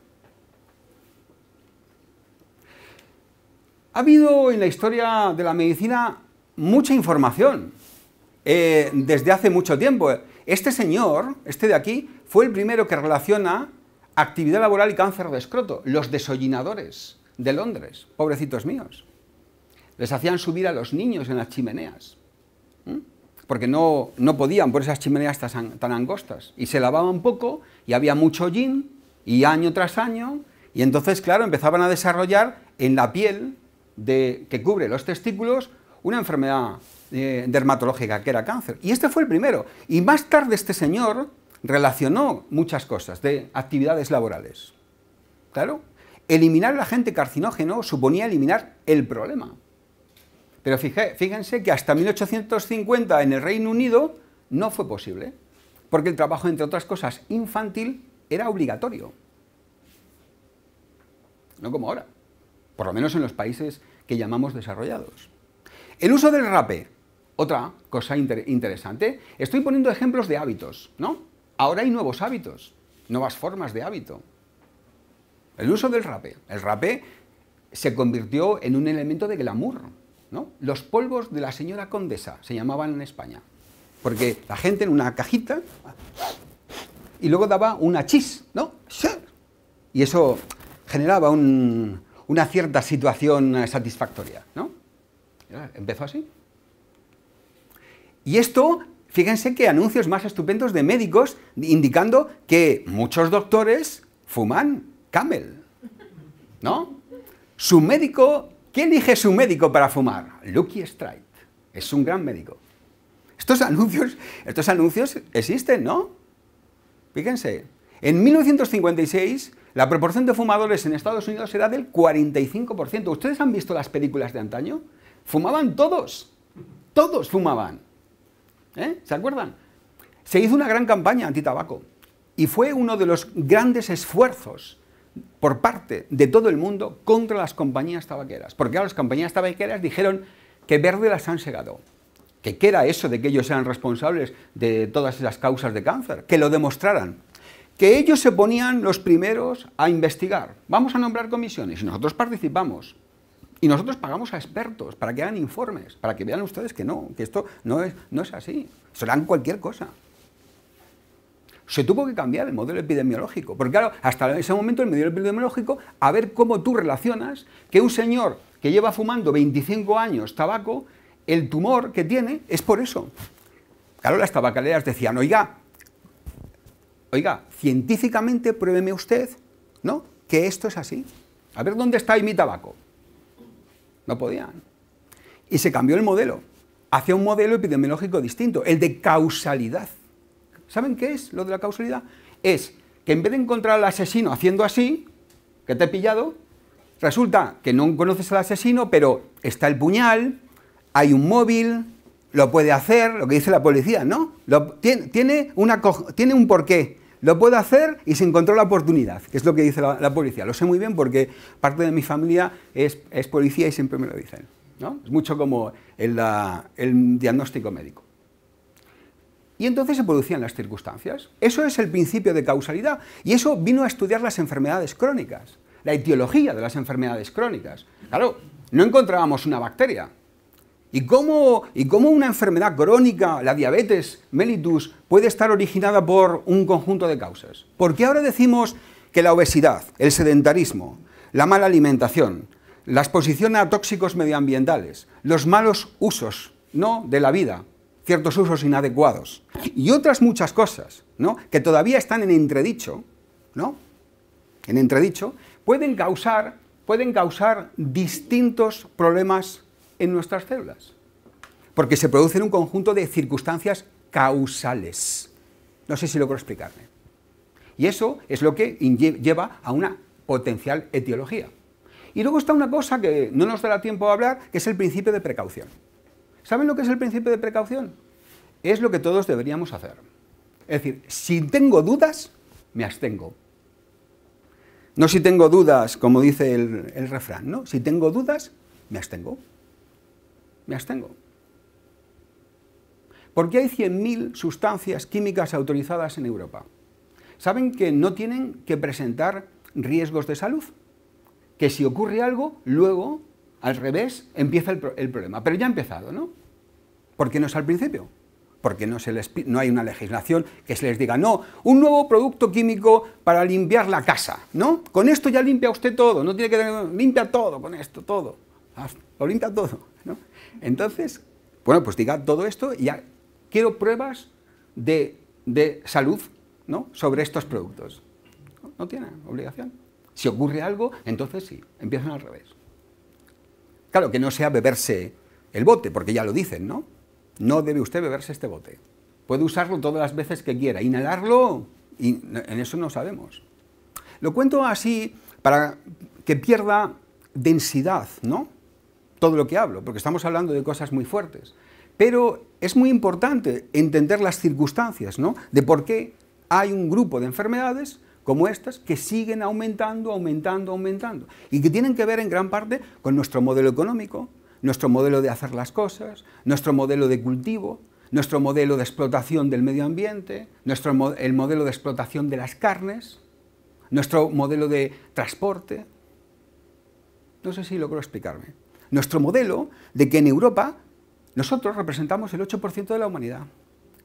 Ha habido en la historia de la medicina mucha información eh, desde hace mucho tiempo. Este señor, este de aquí, fue el primero que relaciona actividad laboral y cáncer de escroto, los desollinadores de Londres, pobrecitos míos. Les hacían subir a los niños en las chimeneas, porque no, podían por esas chimeneas tan, tan angostas. Y se lavaban poco y había mucho hollín, y año tras año, y entonces, claro, empezaban a desarrollar en la piel que cubre los testículos una enfermedad eh, dermatológica que era cáncer. Y este fue el primero. Y más tarde este señor relacionó muchas cosas de actividades laborales. Claro, eliminar el agente carcinógeno suponía eliminar el problema. Pero fíjense que hasta 1850 en el Reino Unido no fue posible, porque el trabajo, entre otras cosas, infantil era obligatorio. No como ahora por lo menos en los países que llamamos desarrollados. El uso del rape, otra cosa interesante, estoy poniendo ejemplos de hábitos, ¿no? Ahora hay nuevos hábitos, nuevas formas de hábito. El uso del rape. El rape se convirtió en un elemento de glamour, ¿no? Los polvos de la señora condesa se llamaban en España, porque la gente en una cajita y luego daba una chis, ¿no? Y eso generaba un, una cierta situación eh, satisfactoria. ¿no? Empezó así. Y esto, fíjense que anuncios más estupendos de médicos indicando que muchos doctores fuman camel. ¿No? Su médico, ¿quién elige su médico para fumar? Lucky Strike. Es un gran médico. Estos anuncios, estos anuncios existen, ¿no? Fíjense. En 1956, la proporción de fumadores en Estados Unidos era del 45%. ¿Ustedes han visto las películas de antaño? Fumaban todos. Todos fumaban. ¿Eh? ¿Se acuerdan? Se hizo una gran campaña antitabaco y fue uno de los grandes esfuerzos por parte de todo el mundo contra las compañías tabaqueras. Porque ahora las compañías tabaqueras dijeron que verde las han segado. ¿Que qué era eso de que ellos eran responsables de todas esas causas de cáncer? Que lo demostraran que ellos se ponían los primeros a investigar. Vamos a nombrar comisiones y nosotros participamos. Y nosotros pagamos a expertos para que hagan informes, para que vean ustedes que no, que esto no es, no es así. Serán cualquier cosa. Se tuvo que cambiar el modelo epidemiológico, porque claro, hasta ese momento el modelo epidemiológico, a ver cómo tú relacionas que un señor que lleva fumando 25 años tabaco, el tumor que tiene es por eso. Claro, las tabacaleras decían, oiga, oiga, científicamente pruébeme usted, ¿no? Que esto es así. A ver dónde está ahí mi tabaco. No podían. Y se cambió el modelo Hacía un modelo epidemiológico distinto, el de causalidad. ¿Saben qué es lo de la causalidad? Es que en vez de encontrar al asesino haciendo así, que te he pillado, resulta que no conoces al asesino, pero está el puñal, hay un móvil, lo puede hacer, lo que dice la policía, ¿no? Lo, tiene, tiene, una, tiene un porqué. Lo puedo hacer y se encontró la oportunidad, que es lo que dice la, policía. Lo sé muy bien porque parte de mi familia es, policía y siempre me lo dicen. ¿no? Es mucho como el diagnóstico médico. Y entonces se producían las circunstancias. Eso es el principio de causalidad. Y eso vino a estudiar las enfermedades crónicas, la etiología de las enfermedades crónicas. Claro, no encontrábamos una bacteria, ¿Y cómo, una enfermedad crónica, la diabetes mellitus, puede estar originada por un conjunto de causas? Porque ahora decimos que la obesidad, el sedentarismo, la mala alimentación, la exposición a tóxicos medioambientales, los malos usos ¿no? de la vida, ciertos usos inadecuados y otras muchas cosas que todavía están en entredicho, ¿no? en entredicho, pueden causar, pueden causar distintos problemas en nuestras células, porque se en un conjunto de circunstancias causales. No sé si logro explicarme. Y eso es lo que lleva a una potencial etiología. Y luego está una cosa que no nos dará tiempo a hablar, que es el principio de precaución. ¿Saben lo que es el principio de precaución? Es lo que todos deberíamos hacer. Es decir, si tengo dudas, me abstengo. No si tengo dudas, como dice el, el refrán, ¿no? Si tengo dudas, me abstengo me abstengo. Porque hay 100.000 sustancias químicas autorizadas en Europa. Saben que no tienen que presentar riesgos de salud, que si ocurre algo, luego, al revés, empieza el, problema. Pero ya ha empezado, ¿no? ¿Por qué no es al principio? Porque no, se no hay una legislación que se les diga, no, un nuevo producto químico para limpiar la casa, ¿no? Con esto ya limpia usted todo, no tiene que tener, limpia todo con esto, todo, lo limpia todo. Entonces, bueno, pues diga todo esto y ya quiero pruebas de, salud ¿no? sobre estos productos. No, tiene obligación. Si ocurre algo, entonces sí, empiezan al revés. Claro, que no sea beberse el bote, porque ya lo dicen, ¿no? No debe usted beberse este bote. Puede usarlo todas las veces que quiera, inhalarlo, y en eso no sabemos. Lo cuento así para que pierda densidad, ¿no? todo lo que hablo, porque estamos hablando de cosas muy fuertes. Pero es muy importante entender las circunstancias, ¿no? De por qué hay un grupo de enfermedades como estas que siguen aumentando, aumentando, aumentando, y que tienen que ver en gran parte con nuestro modelo económico, nuestro modelo de hacer las cosas, nuestro modelo de cultivo, nuestro modelo de explotación del medio ambiente, nuestro, el modelo de explotación de las carnes, nuestro modelo de transporte. No sé si logro explicarme nuestro modelo de que en Europa nosotros representamos el 8% de la humanidad,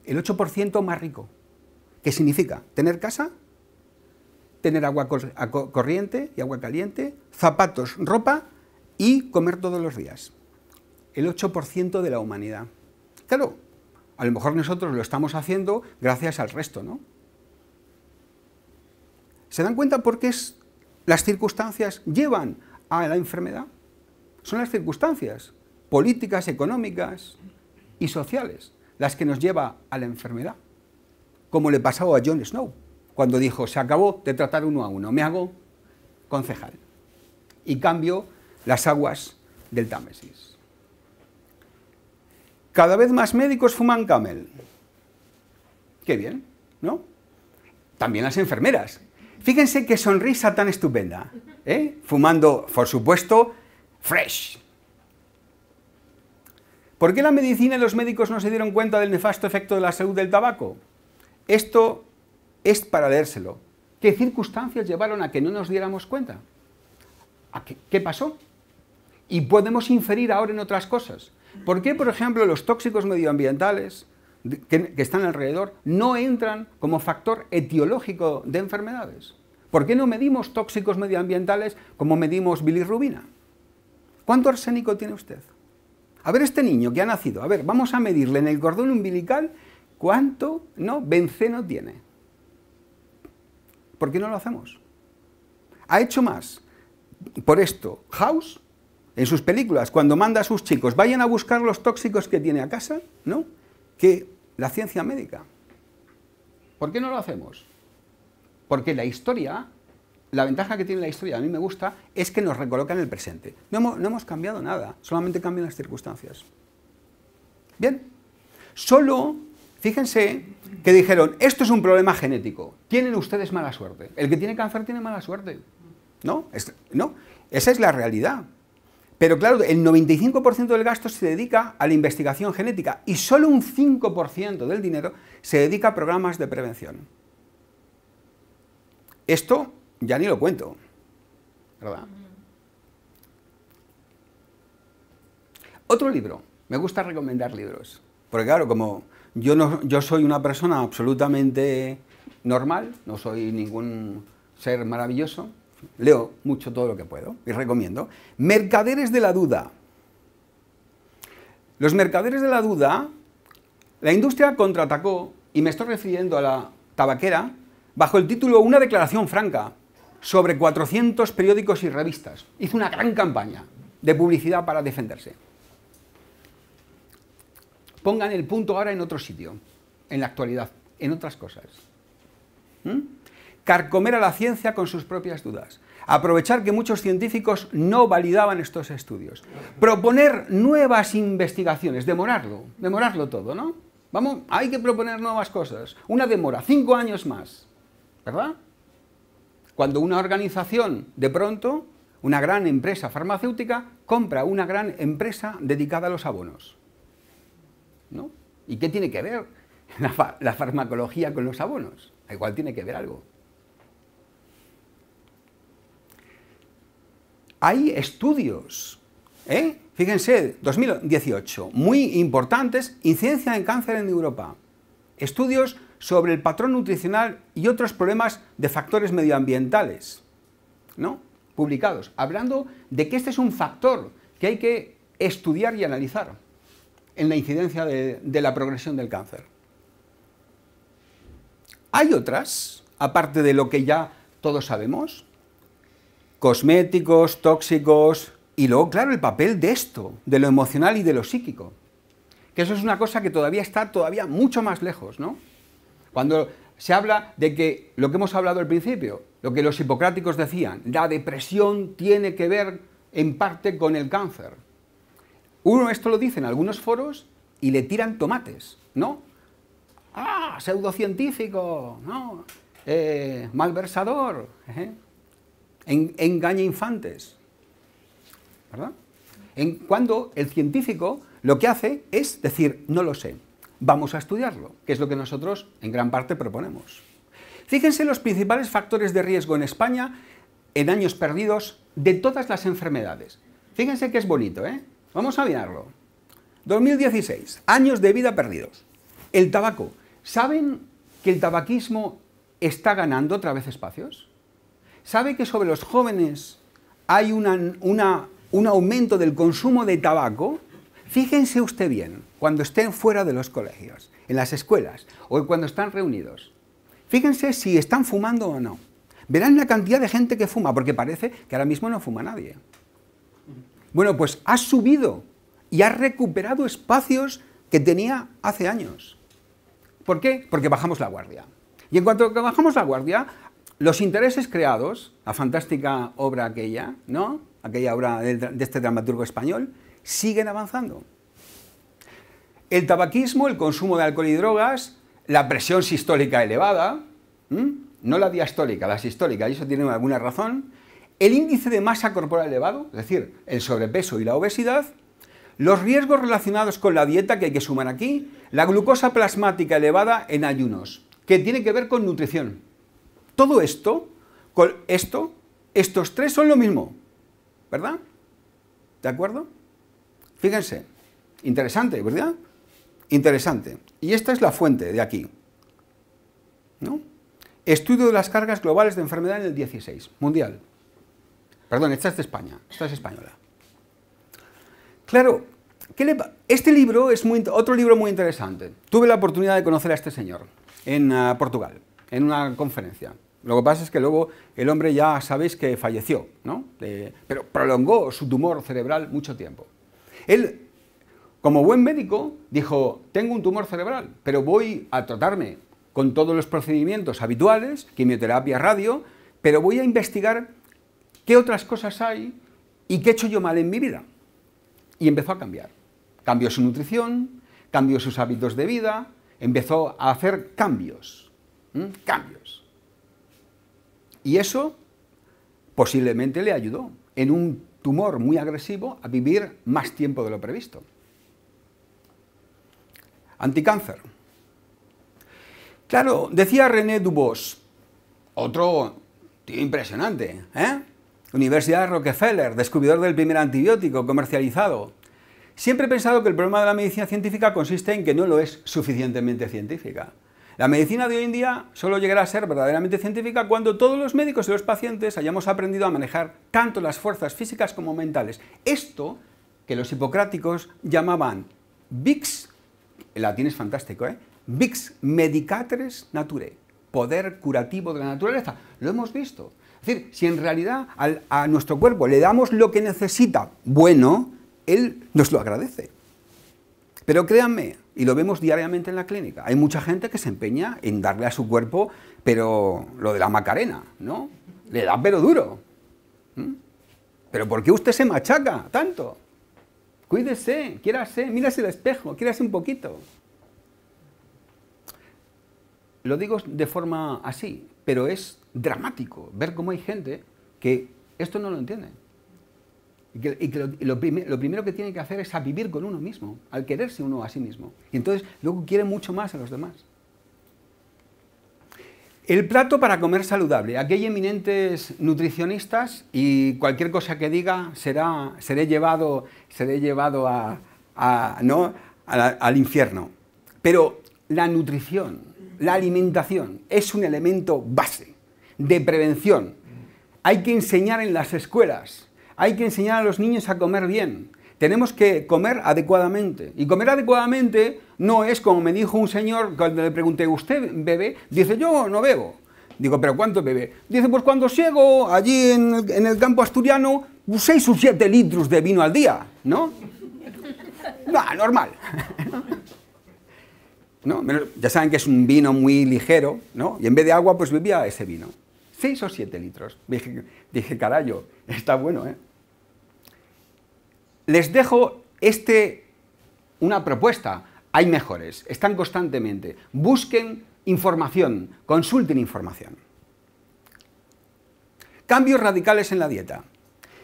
el 8% más rico, ¿Qué significa tener casa, tener agua corriente y agua caliente, zapatos, ropa y comer todos los días. El 8% de la humanidad. Claro, a lo mejor nosotros lo estamos haciendo gracias al resto, ¿no? ¿Se dan cuenta por qué las circunstancias llevan a la enfermedad? son las circunstancias políticas, económicas y sociales las que nos lleva a la enfermedad, como le pasó a John Snow, cuando dijo, se acabó de tratar uno a uno, me hago concejal y cambio las aguas del Támesis. Cada vez más médicos fuman camel. Qué bien, ¿no? También las enfermeras. Fíjense qué sonrisa tan estupenda, ¿eh? fumando, por supuesto, fresh. ¿Por qué la medicina y los médicos no se dieron cuenta del nefasto efecto de la salud del tabaco? Esto es para leérselo. ¿Qué circunstancias llevaron a que no nos diéramos cuenta? qué, pasó? Y podemos inferir ahora en otras cosas. ¿Por qué, por ejemplo, los tóxicos medioambientales que, que están alrededor no entran como factor etiológico de enfermedades? ¿Por qué no medimos tóxicos medioambientales como medimos bilirrubina? ¿Cuánto arsénico tiene usted? A ver, este niño que ha nacido, a ver, vamos a medirle en el cordón umbilical cuánto, no, benceno tiene. ¿Por qué no lo hacemos? Ha hecho más por esto House en sus películas, cuando manda a sus chicos, vayan a buscar los tóxicos que tiene a casa, ¿no? Que la ciencia médica. ¿Por qué no lo hacemos? Porque la historia la ventaja que tiene la historia, a mí me gusta, es que nos recoloca en el presente. No hemos, cambiado nada, solamente cambian las circunstancias. Bien, solo, fíjense, que dijeron, esto es un problema genético, tienen ustedes mala suerte. El que tiene cáncer tiene mala suerte. No, no, esa es la realidad. Pero claro, el 95% del gasto se dedica a la investigación genética y solo un 5% del dinero se dedica a programas de prevención. Esto ya ni lo cuento, ¿verdad? Otro libro, me gusta recomendar libros, porque claro, como yo, no, yo soy una persona absolutamente normal, no soy ningún ser maravilloso, leo mucho todo lo que puedo y recomiendo. Mercaderes de la Duda. Los mercaderes de la Duda, la industria contraatacó, y me estoy refiriendo a la tabaquera, bajo el título Una declaración franca, sobre 400 periódicos y revistas. Hizo una gran campaña de publicidad para defenderse. Pongan el punto ahora en otro sitio, en la actualidad, en otras cosas. ¿Mm? Carcomer a la ciencia con sus propias dudas. Aprovechar que muchos científicos no validaban estos estudios. Proponer nuevas investigaciones, demorarlo, demorarlo todo, ¿no? Vamos, hay que proponer nuevas cosas. Una demora, cinco años más, ¿verdad? Cuando una organización, de pronto, una gran empresa farmacéutica, compra una gran empresa dedicada a los abonos. ¿Y qué tiene que ver la, farmacología con los abonos? Igual tiene que ver algo. Hay estudios, ¿eh? fíjense, 2018, muy importantes, incidencia en cáncer en Europa. Estudios sobre el patrón nutricional y otros problemas de factores medioambientales, ¿no? Publicados, hablando de que este es un factor que hay que estudiar y analizar en la incidencia de, la progresión del cáncer. Hay otras, aparte de lo que ya todos sabemos, cosméticos, tóxicos, y luego, claro, el papel de esto, de lo emocional y de lo psíquico, que eso es una cosa que todavía está todavía mucho más lejos, ¿no? Cuando se habla de que lo que hemos hablado al principio, lo que los hipocráticos decían, la depresión tiene que ver en parte con el cáncer. Uno esto lo dice en algunos foros y le tiran tomates, ¿no? ¡Ah, pseudocientífico! ¿No? Eh, malversador, ¿eh? engaña infantes, ¿verdad? En, cuando el científico lo que hace es decir, no lo sé. Vamos a estudiarlo, que es lo que nosotros en gran parte proponemos. Fíjense los principales factores de riesgo en España en años perdidos de todas las enfermedades. Fíjense que es bonito, ¿eh? Vamos a mirarlo. 2016, años de vida perdidos. El tabaco. ¿Saben que el tabaquismo está ganando otra vez espacios? ¿Sabe que sobre los jóvenes hay un aumento del consumo de tabaco? Fíjense usted bien, cuando estén fuera de los colegios, en las escuelas o cuando están reunidos. Fíjense si están fumando o no. Verán la cantidad de gente que fuma, porque parece que ahora mismo no fuma nadie. Bueno, pues ha subido y ha recuperado espacios que tenía hace años. ¿Por qué? Porque bajamos la guardia. Y en cuanto bajamos la guardia, los intereses creados, la fantástica obra aquella, ¿no? Aquella obra de este dramaturgo español, siguen avanzando. El tabaquismo, el consumo de alcohol y drogas, la presión sistólica elevada, no la diastólica, la sistólica, y eso tiene alguna razón, el índice de masa corporal elevado, es decir, el sobrepeso y la obesidad, los riesgos relacionados con la dieta que hay que sumar aquí, la glucosa plasmática elevada en ayunos, que tiene que ver con nutrición. Todo esto, con esto, estos tres son lo mismo, ¿verdad? ¿De acuerdo? Fíjense, interesante, ¿verdad? Interesante. Y esta es la fuente de aquí. ¿no? Estudio de las cargas globales de enfermedad en el 16, mundial. Perdón, esta es de España, esta es española. Claro, este libro es otro libro muy interesante. Tuve la oportunidad de conocer a este señor en ah, Portugal, en una conferencia. Lo que pasa es que luego el hombre ya sabéis que falleció, ¿no? pero prolongó su tumor cerebral mucho tiempo. Él como buen médico, dijo, tengo un tumor cerebral, pero voy a tratarme con todos los procedimientos habituales, quimioterapia, radio, pero voy a investigar qué otras cosas hay y qué he hecho yo mal en mi vida. Y empezó a cambiar. Cambió su nutrición, cambió sus hábitos de vida, empezó a hacer cambios. Cambios. Y eso posiblemente le ayudó en un tumor muy agresivo a vivir más tiempo de lo previsto anticáncer. Claro, decía René Dubos, otro tío impresionante, ¿eh? Universidad de Rockefeller, descubridor del primer antibiótico comercializado. Siempre he pensado que el problema de la medicina científica consiste en que no lo es suficientemente científica. La medicina de hoy en día solo llegará a ser verdaderamente científica cuando todos los médicos y los pacientes hayamos aprendido a manejar tanto las fuerzas físicas como mentales. Esto que los hipocráticos llamaban BICS el latín es fantástico, ¿eh? Vix medicatres nature, poder curativo de la naturaleza. Lo hemos visto. Es decir, si en realidad a nuestro cuerpo le damos lo que necesita bueno, él nos lo agradece. Pero créanme, y lo vemos diariamente en la clínica, hay mucha gente que se empeña en darle a su cuerpo, pero lo de la macarena, ¿no? Le da pero duro. ¿Mm? ¿Pero por qué usted se machaca tanto? Cuídese, quiérase, mírase el espejo, quiérase un poquito. Lo digo de forma así, pero es dramático ver cómo hay gente que esto no lo entiende. Y que, lo, lo, primero que tiene que hacer es a vivir con uno mismo, al quererse uno a sí mismo. Y entonces luego quiere mucho más a los demás. El plato para comer saludable. Aquí hay eminentes nutricionistas y cualquier cosa que diga será, seré llevado, llevado a, al infierno. Pero la nutrición, la alimentación, es un elemento base de prevención. Hay que enseñar en las escuelas, hay que enseñar a los niños a comer bien, tenemos que comer adecuadamente. Y comer adecuadamente no es como me dijo un señor cuando le pregunté, ¿usted bebe? Dice, yo no bebo. Digo, ¿pero cuánto bebe? Dice, pues cuando llego allí en el, campo asturiano, 6 o 7 litros de vino al día, ¿no? No, normal. Ya saben que es un vino muy ligero, ¿no? Y en vez de agua, pues bebía ese vino. 6 o 7 litros. Dije, dije carayo, está bueno, ¿eh? Les dejo este, una propuesta. Hay mejores, están constantemente. Busquen información, consulten información. Cambios radicales en la dieta.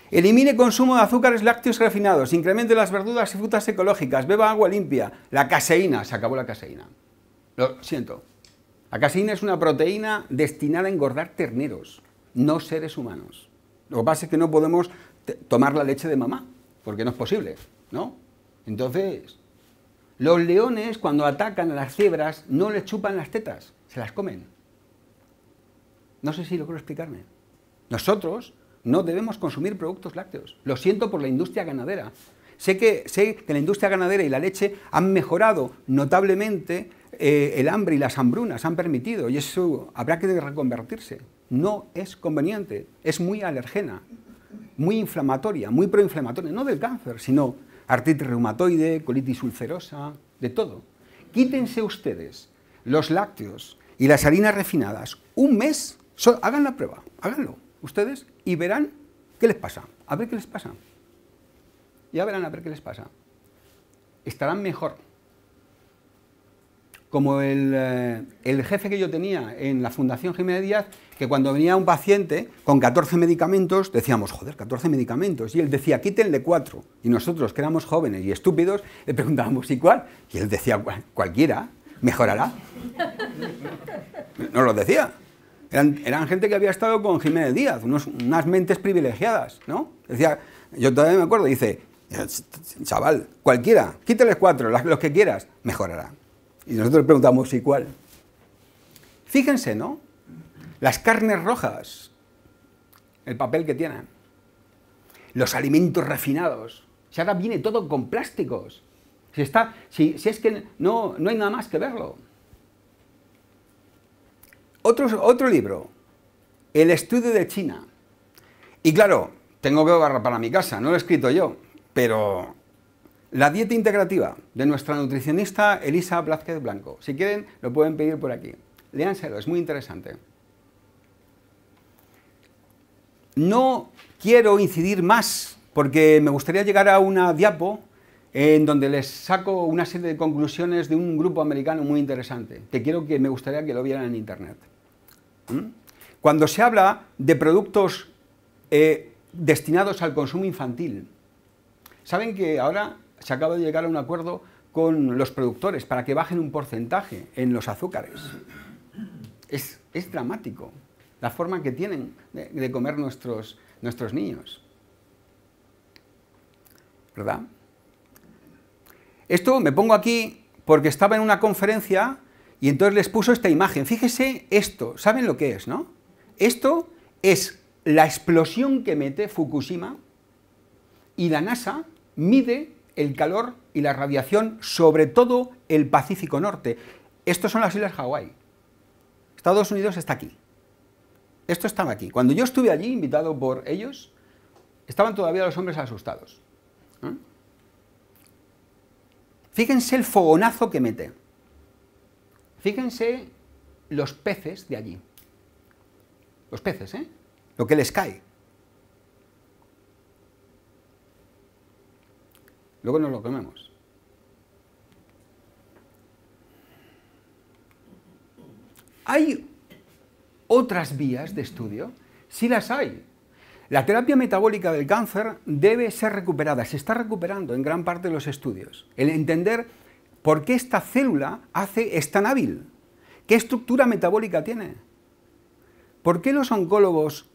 Elimine consumo de azúcares lácteos refinados, incremente las verduras y frutas ecológicas, beba agua limpia, la caseína, se acabó la caseína. Lo siento. La caseína es una proteína destinada a engordar terneros, no seres humanos. Lo que pasa es que no podemos tomar la leche de mamá, porque no es posible, ¿no? Entonces, los leones cuando atacan a las cebras no les chupan las tetas, se las comen. No sé si lo quiero explicarme. Nosotros no debemos consumir productos lácteos. Lo siento por la industria ganadera. Sé que, sé que la industria ganadera y la leche han mejorado notablemente eh, el hambre y las hambrunas, han permitido, y eso habrá que reconvertirse. No es conveniente, es muy alergena muy inflamatoria, muy proinflamatoria, no del cáncer, sino artritis reumatoide, colitis ulcerosa, de todo. Quítense ustedes los lácteos y las harinas refinadas un mes, hagan la prueba, háganlo ustedes y verán qué les pasa, a ver qué les pasa. Ya verán a ver qué les pasa. Estarán mejor como eh, el, jefe que yo tenía en la Fundación Jiménez Díaz, que cuando venía un paciente con 14 medicamentos, decíamos, joder, 14 medicamentos. Y él decía, quítenle cuatro. Y nosotros, que éramos jóvenes y estúpidos, le preguntábamos, ¿y cuál? Y él decía, cualquiera, mejorará. No lo decía. Eran, gente que había estado con Jiménez Díaz, unas mentes privilegiadas, ¿no? Decía, yo todavía me acuerdo, dice, eh, chaval, cualquiera, quíteles cuatro, los que quieras, mejorará. Y nosotros preguntamos, ¿y cuál? Fíjense, ¿no? Las carnes rojas, el papel que tienen, los alimentos refinados. Si ahora viene todo con plásticos. Si, está, si, es que no, no hay nada más que verlo. Otro, otro libro, El estudio de China. Y claro, tengo que agarrar para mi casa, no lo he escrito yo, pero la dieta integrativa de nuestra nutricionista Elisa Blázquez Blanco. Si quieren, lo pueden pedir por aquí. Léanselo, es muy interesante. No quiero incidir más, porque me gustaría llegar a una diapo en donde les saco una serie de conclusiones de un grupo americano muy interesante, que quiero que me gustaría que lo vieran en internet. ¿Mm? Cuando se habla de productos eh, destinados al consumo infantil, saben que ahora se acaba de llegar a un acuerdo con los productores para que bajen un porcentaje en los azúcares. Es, dramático la forma que tienen de, comer nuestros, nuestros niños. ¿Verdad? Esto me pongo aquí porque estaba en una conferencia y entonces les puso esta imagen. Fíjese esto, ¿saben lo que es, no? Esto es la explosión que mete Fukushima y la NASA mide el calor y la radiación, sobre todo el Pacífico Norte. Estos son las islas Hawái. Estados Unidos está aquí. Esto estaba aquí. Cuando yo estuve allí, invitado por ellos, estaban todavía los hombres asustados. ¿eh? Fíjense el fogonazo que mete. Fíjense los peces de allí. Los peces, ¿eh? Lo que les cae. Luego nos lo comemos. ¿Hay otras vías de estudio? Sí las hay. La terapia metabólica del cáncer debe ser recuperada, se está recuperando en gran parte de los estudios. El entender por qué esta célula hace, es tan hábil, qué estructura metabólica tiene. ¿Por qué los oncólogos,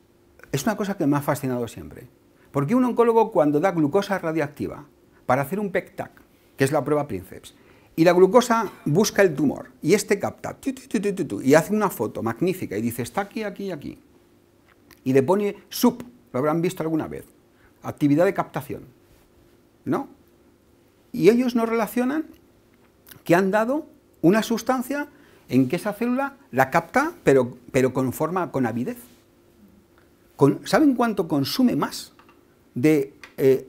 es una cosa que me ha fascinado siempre, ¿por qué un oncólogo cuando da glucosa radiactiva para hacer un PECTAC, que es la prueba Princeps. Y la glucosa busca el tumor y este capta y hace una foto magnífica y dice, está aquí, aquí, aquí. Y le pone sub, lo habrán visto alguna vez, actividad de captación. ¿No? Y ellos no relacionan que han dado una sustancia en que esa célula la capta, pero, pero con forma, con avidez. Con, ¿Saben cuánto consume más de eh,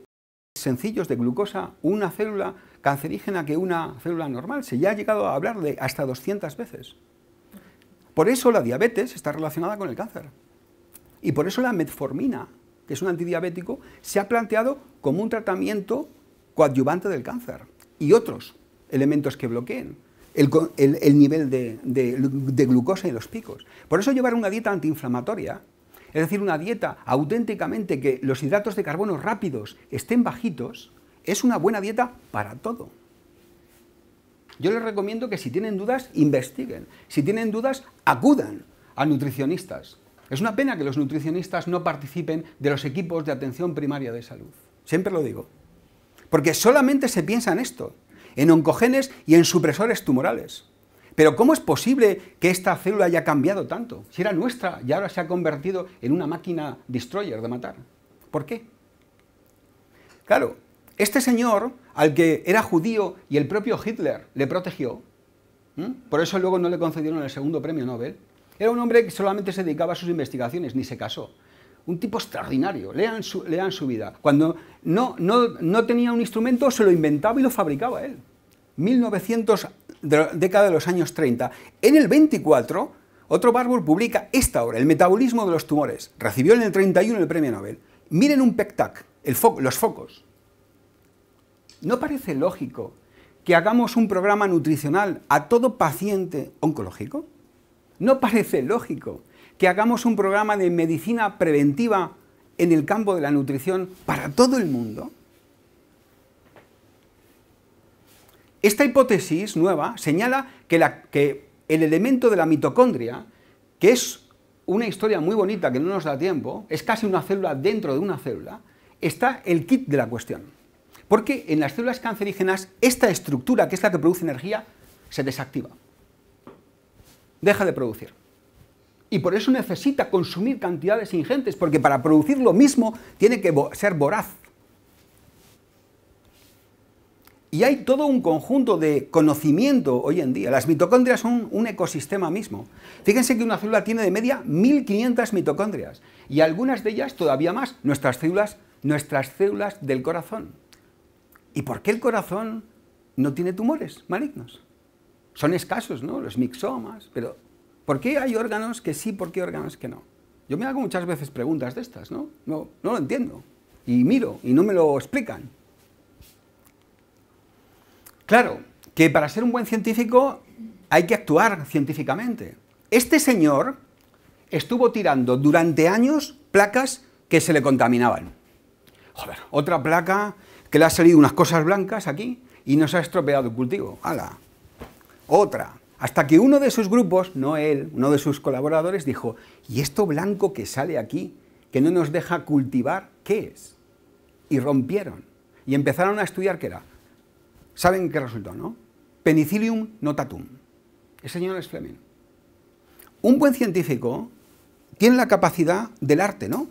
sencillos de glucosa una célula cancerígena que una célula normal. Se ya ha llegado a hablar de hasta 200 veces. Por eso la diabetes está relacionada con el cáncer. Y por eso la metformina, que es un antidiabético, se ha planteado como un tratamiento coadyuvante del cáncer y otros elementos que bloqueen el, nivel de, de glucosa y los picos. Por eso llevar una dieta antiinflamatoria es decir, una dieta auténticamente que los hidratos de carbono rápidos estén bajitos, es una buena dieta para todo. Yo les recomiendo que si tienen dudas, investiguen. Si tienen dudas, acudan a nutricionistas. Es una pena que los nutricionistas no participen de los equipos de atención primaria de salud. Siempre lo digo. Porque solamente se piensa en esto, en oncogenes y en supresores tumorales. Pero ¿cómo es posible que esta célula haya cambiado tanto? Si era nuestra y ahora se ha convertido en una máquina destroyer de matar. ¿Por qué? Claro, este señor, al que era judío y el propio Hitler le protegió, por eso luego no le concedieron el segundo premio Nobel, era un hombre que solamente se dedicaba a sus investigaciones, ni se casó. Un tipo extraordinario, lean su, su vida. Cuando no, tenía un instrumento, se lo inventaba y lo fabricaba él. 1900 de la década de los años 30, en el 24, otro Barbour publica esta obra, El metabolismo de los tumores. Recibió en el 31 el premio Nobel. Miren un pectac, los focos. ¿No parece lógico que hagamos un programa nutricional a todo paciente oncológico? ¿No parece lógico que hagamos un programa de medicina preventiva en el campo de la nutrición para todo el mundo? Esta hipótesis nueva señala que, el elemento de la mitocondria, que es una historia muy bonita que no nos da tiempo, es casi una célula dentro de una célula, está el kit de la cuestión. Porque en las células cancerígenas esta estructura, que es la que produce energía, se desactiva. Deja de producir. Y por eso necesita consumir cantidades ingentes, porque para producir lo mismo tiene que ser voraz. Y hay todo un conjunto de conocimiento hoy en día. Las mitocondrias son un ecosistema mismo. Fíjense que una célula tiene de media 1500 mitocondrias y algunas de ellas todavía más, nuestras células, nuestras células del corazón. ¿Y por qué el corazón no tiene tumores malignos? Son escasos, ¿no? Los mixomas, pero ¿por qué hay órganos que sí, por qué órganos que no? Yo me hago muchas veces preguntas de estas, ¿no? No, no lo entiendo. Y miro y no me lo explican. Claro, que para ser un buen científico hay que actuar científicamente. Este señor estuvo tirando durante años placas que se le contaminaban. Joder, otra placa que le ha salido unas cosas blancas aquí y nos ha estropeado el cultivo. ¡Hala! Otra. Hasta que uno de sus grupos, no él, uno de sus colaboradores dijo, ¿y esto blanco que sale aquí, que no nos deja cultivar, qué es? Y rompieron. Y empezaron a estudiar qué era saben qué resultó, ¿no? Penicillium notatum. El señor es Fleming. Un buen científico tiene la capacidad del arte, ¿no?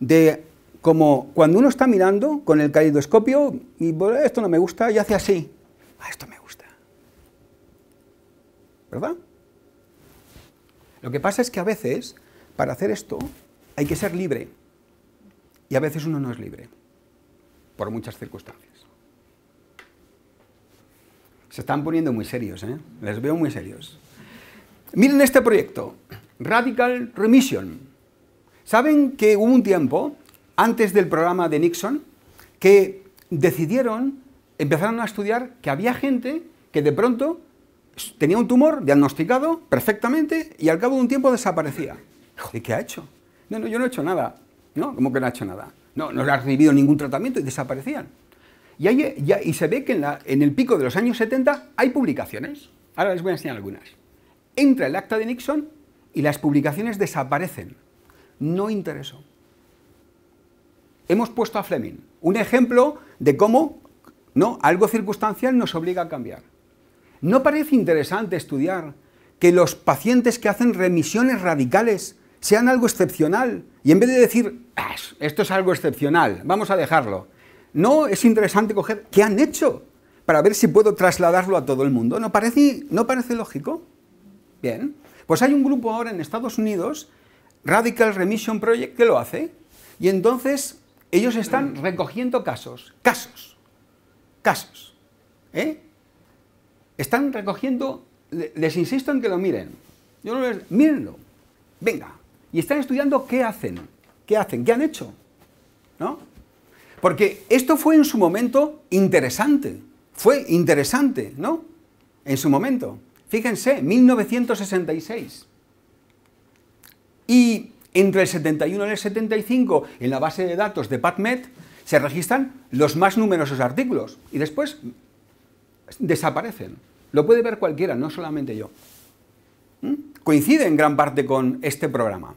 De como cuando uno está mirando con el caleidoscopio y esto no me gusta y hace así. Ah, esto me gusta. ¿Verdad? Lo que pasa es que a veces, para hacer esto, hay que ser libre. Y a veces uno no es libre, por muchas circunstancias. Se están poniendo muy serios, ¿eh? Les veo muy serios. Miren este proyecto, Radical Remission. ¿Saben que hubo un tiempo, antes del programa de Nixon, que decidieron, empezaron a estudiar que había gente que de pronto tenía un tumor diagnosticado perfectamente y al cabo de un tiempo desaparecía. ¿Y ¿qué ha hecho? No, no, yo no he hecho nada. No, ¿cómo que no ha hecho nada? No, no le ha recibido ningún tratamiento y desaparecían. Y, se ve que en, en el pico de los años 70 hay publicaciones. Ahora les voy a enseñar algunas. Entra el acta de Nixon y las publicaciones desaparecen. No interesó. Hemos puesto a Fleming, un ejemplo de cómo ¿no? algo circunstancial nos obliga a cambiar. ¿No parece interesante estudiar que los pacientes que hacen remisiones radicales sean algo excepcional? Y en vez de decir, ah, esto es algo excepcional, vamos a dejarlo, no, es interesante coger qué han hecho para ver si puedo trasladarlo a todo el mundo. ¿No parece, no parece lógico? Bien. Pues hay un grupo ahora en Estados Unidos, Radical Remission Project, que lo hace. Y entonces ellos están recogiendo casos, casos, casos. ¿eh? Están recogiendo, les insisto en que lo miren. Yo no les, mírenlo, venga. Y están estudiando qué hacen, qué hacen, qué han hecho. ¿No? Porque esto fue en su momento interesante, fue interesante, ¿no? En su momento. Fíjense, 1966. Y entre el 71 y el 75, en la base de datos de PubMed, se registran los más numerosos artículos y después desaparecen. Lo puede ver cualquiera, no solamente yo. ¿Mm? Coincide en gran parte con este programa.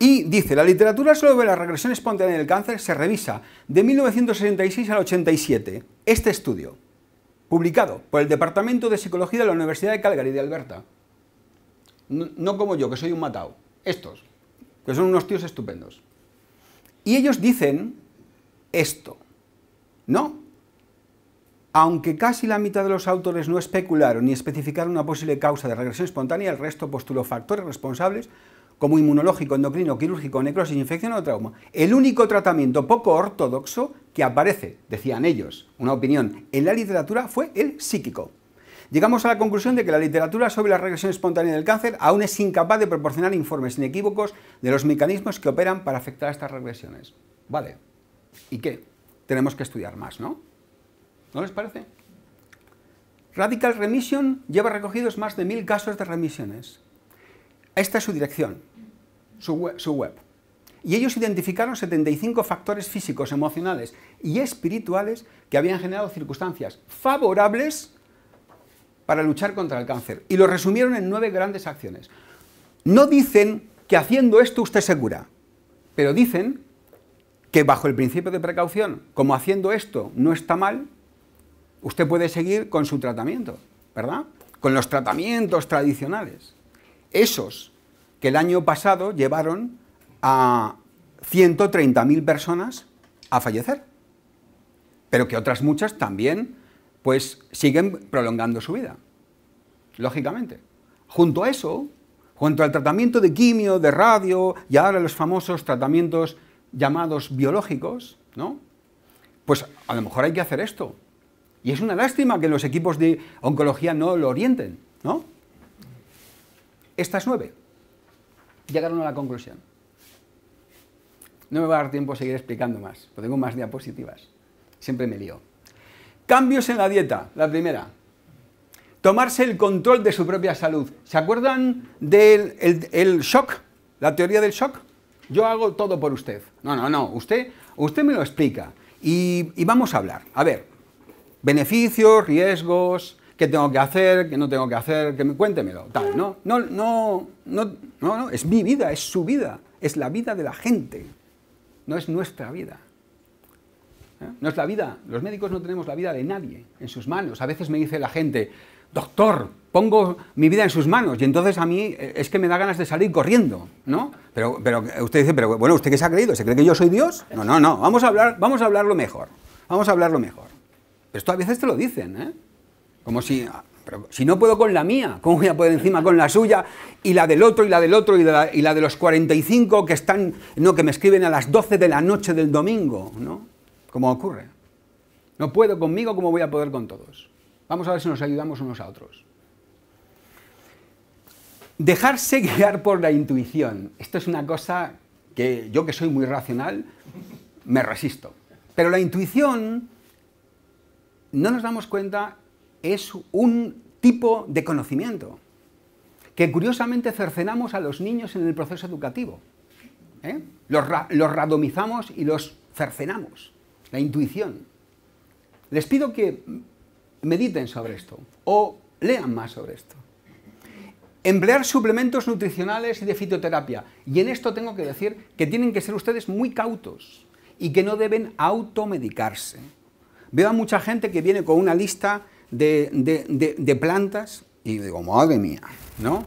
Y dice, la literatura sobre la regresión espontánea del cáncer se revisa de 1966 al 87. Este estudio, publicado por el Departamento de Psicología de la Universidad de Calgary de Alberta. No, como yo, que soy un matado. Estos, que son unos tíos estupendos. Y ellos dicen esto, ¿no? Aunque casi la mitad de los autores no especularon ni especificaron una posible causa de regresión espontánea, el resto postuló factores responsables como inmunológico, endocrino, quirúrgico, necrosis, infección o trauma, el único tratamiento poco ortodoxo que aparece, decían ellos, una opinión, en la literatura fue el psíquico. Llegamos a la conclusión de que la literatura sobre la regresión espontánea del cáncer aún es incapaz de proporcionar informes inequívocos de los mecanismos que operan para afectar a estas regresiones. Vale. ¿Y qué? Tenemos que estudiar más, ¿no? ¿No les parece? Radical Remission lleva recogidos más de mil casos de remisiones. Esta es su dirección su web, Y ellos identificaron 75 factores físicos, emocionales y espirituales que habían generado circunstancias favorables para luchar contra el cáncer. Y lo resumieron en nueve grandes acciones. No dicen que haciendo esto usted se cura, pero dicen que bajo el principio de precaución, como haciendo esto no está mal, usted puede seguir con su tratamiento, ¿verdad? Con los tratamientos tradicionales. Esos que el año pasado llevaron a 130.000 personas a fallecer, pero que otras muchas también pues siguen prolongando su vida, lógicamente. Junto a eso, junto al tratamiento de quimio, de radio y ahora los famosos tratamientos llamados biológicos, ¿no? Pues a lo mejor hay que hacer esto. Y es una lástima que los equipos de oncología no lo orienten, ¿no? Estas nueve llegaron a la conclusión. No me va a dar tiempo a seguir explicando más, tengo más diapositivas. Siempre me lío. Cambios en la dieta, la primera. Tomarse el control de su propia salud. ¿Se acuerdan del shock? ¿La teoría del shock? Yo hago todo por usted. No, no, no. Usted, usted me lo explica. y vamos a hablar. A ver, beneficios, riesgos, qué tengo que hacer, qué no tengo que hacer, que me, cuéntemelo, tal, ¿no? No, no, no, no, no, es mi vida, es su vida, es la vida de la gente, no es nuestra vida. ¿Eh? No es la vida, los médicos no tenemos la vida de nadie en sus manos. A veces me dice la gente, doctor, pongo mi vida en sus manos y entonces a mí eh, es que me da ganas de salir corriendo, ¿no? Pero, pero eh, usted dice, pero bueno, ¿usted qué se ha creído? ¿Se cree que yo soy Dios? No, no, no, vamos a, hablar, vamos a hablarlo mejor, vamos a hablarlo mejor. pero Esto a veces te lo dicen, ¿eh? Como si, ah, si no puedo con la mía, ¿cómo voy a poder encima con la suya y la del otro y la del otro y, la, y la, de los 45 que están, no, que me escriben a las 12 de la noche del domingo, ¿no? Como ocurre. No puedo conmigo, ¿cómo voy a poder con todos? Vamos a ver si nos ayudamos unos a otros. Dejarse guiar por la intuición. Esto es una cosa que yo que soy muy racional, me resisto. Pero la intuición, no nos damos cuenta es un tipo de conocimiento que curiosamente cercenamos a los niños en el proceso educativo. ¿eh? Los, los randomizamos y los cercenamos, la intuición. Les pido que mediten sobre esto o lean más sobre esto. Emplear suplementos nutricionales y de fitoterapia. Y en esto tengo que decir que tienen que ser ustedes muy cautos y que no deben automedicarse. Veo a mucha gente que viene con una lista de, plantas y digo, madre mía, ¿no?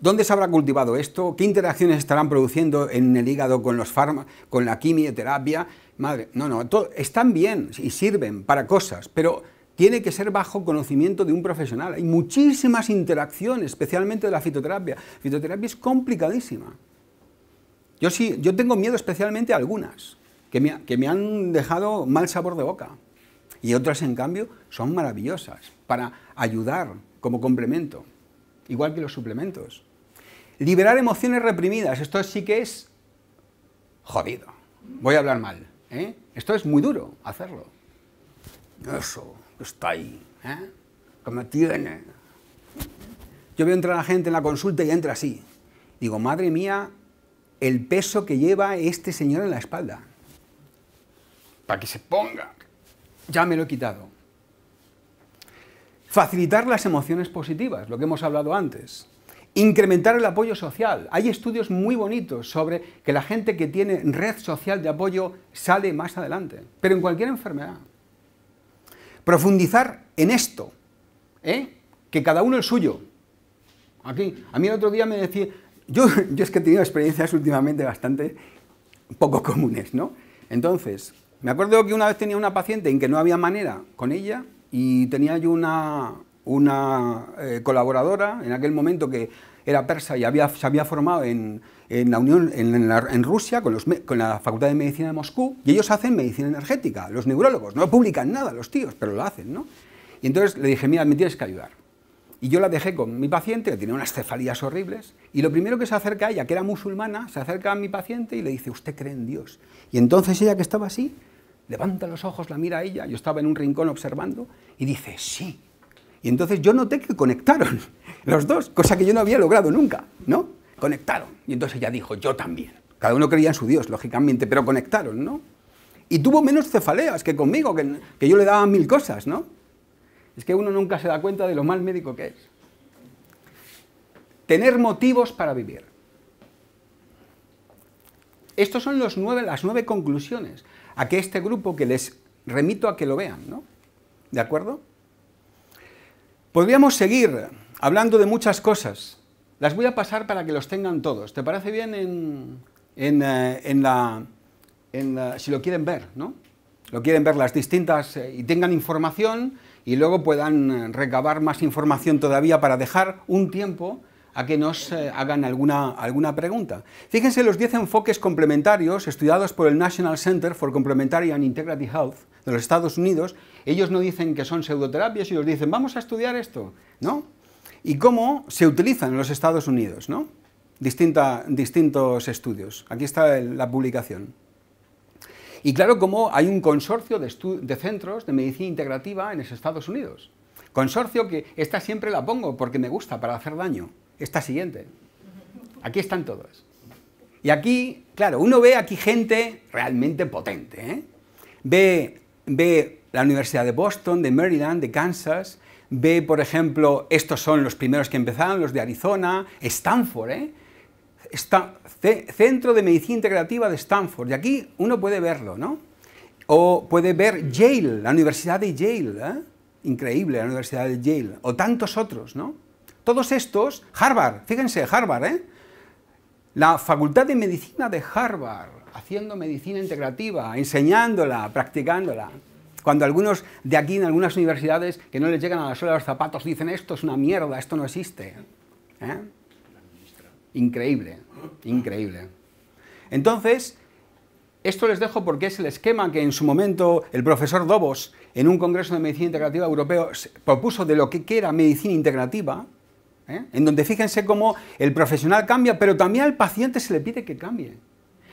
¿Dónde se habrá cultivado esto? ¿Qué interacciones estarán produciendo en el hígado con los fármacos, con la quimioterapia? Madre, no, no, están bien y sirven para cosas, pero tiene que ser bajo conocimiento de un profesional. Hay muchísimas interacciones, especialmente de la fitoterapia. Fitoterapia es complicadísima. Yo sí, yo tengo miedo especialmente a algunas, que me han dejado mal sabor de boca y otras, en cambio, son maravillosas para ayudar como complemento, igual que los suplementos. Liberar emociones reprimidas, esto sí que es jodido. Voy a hablar mal. ¿eh? Esto es muy duro hacerlo. Eso, está ahí. ¿eh? Que tiene. Yo veo entrar a la gente en la consulta y entra así. Digo, madre mía, el peso que lleva este señor en la espalda. Para que se ponga ya me lo he quitado. Facilitar las emociones positivas, lo que hemos hablado antes. Incrementar el apoyo social. Hay estudios muy bonitos sobre que la gente que tiene red social de apoyo sale más adelante, pero en cualquier enfermedad. Profundizar en esto, ¿eh? que cada uno el suyo. Aquí, a mí el otro día me decía, yo, yo es que he tenido experiencias últimamente bastante poco comunes, ¿no? Entonces, me acuerdo que una vez tenía una paciente en que no había manera con ella y tenía yo una, una eh, colaboradora en aquel momento que era persa y había, se había formado en, en la Unión, en, Rusia, con, los, con, la Facultad de Medicina de Moscú, y ellos hacen medicina energética, los neurólogos, no publican nada los tíos, pero lo hacen, ¿no? Y entonces le dije, mira, me tienes que ayudar. Y yo la dejé con mi paciente, que tenía unas cefalías horribles, y lo primero que se acerca a ella, que era musulmana, se acerca a mi paciente y le dice, ¿usted cree en Dios? Y entonces ella, que estaba así, levanta los ojos, la mira a ella, yo estaba en un rincón observando, y dice, sí. Y entonces yo noté que conectaron los dos, cosa que yo no había logrado nunca, ¿no? Conectaron. Y entonces ella dijo, yo también. Cada uno creía en su Dios, lógicamente, pero conectaron, ¿no? Y tuvo menos cefaleas que conmigo, que, yo le daba mil cosas, ¿no? Es que uno nunca se da cuenta de lo mal médico que es. Tener motivos para vivir. Estos son los nueve, las nueve conclusiones a que este grupo que les remito a que lo vean, ¿no? ¿De acuerdo? Podríamos seguir hablando de muchas cosas. Las voy a pasar para que los tengan todos. ¿Te parece bien en, eh, si lo quieren ver, ¿no? Lo quieren ver las distintas eh, y tengan información y luego puedan eh, recabar más información todavía para dejar un tiempo a que nos eh, hagan alguna, alguna pregunta. Fíjense los 10 enfoques complementarios estudiados por el National Center for Complementary and Integrative Health de los Estados Unidos. Ellos no dicen que son pseudoterapias, ellos dicen, vamos a estudiar esto, ¿no? Y cómo se utilizan en los Estados Unidos, ¿no? distintos estudios. Aquí está la publicación. Y claro, como hay un consorcio de, de, centros de medicina integrativa en los Estados Unidos. Consorcio que esta siempre la pongo porque me gusta para hacer daño esta siguiente. Aquí están todos. Y aquí, claro, uno ve aquí gente realmente potente. ¿eh? Ve, ve la Universidad de Boston, de Maryland, de Kansas, ve, por ejemplo, estos son los primeros que empezaron, los de Arizona, Stanford, ¿eh? Centro de Medicina Integrativa de Stanford, y aquí uno puede verlo, ¿no? O puede ver Yale, la Universidad de Yale, ¿eh? increíble la Universidad de Yale, o tantos otros, ¿no? Todos estos, Harvard, fíjense, Harvard, ¿eh? La Facultad de Medicina de Harvard, haciendo medicina integrativa, enseñándola, practicándola. Cuando algunos de aquí en algunas universidades que no les llegan a la suela los zapatos dicen esto es una mierda, esto no existe. ¿eh? Increíble, increíble. Entonces, esto les dejo porque es el esquema que en su momento el profesor Dobos en un congreso de medicina integrativa europeo propuso de lo que era medicina integrativa, ¿eh? en donde fíjense cómo el profesional cambia, pero también al paciente se le pide que cambie.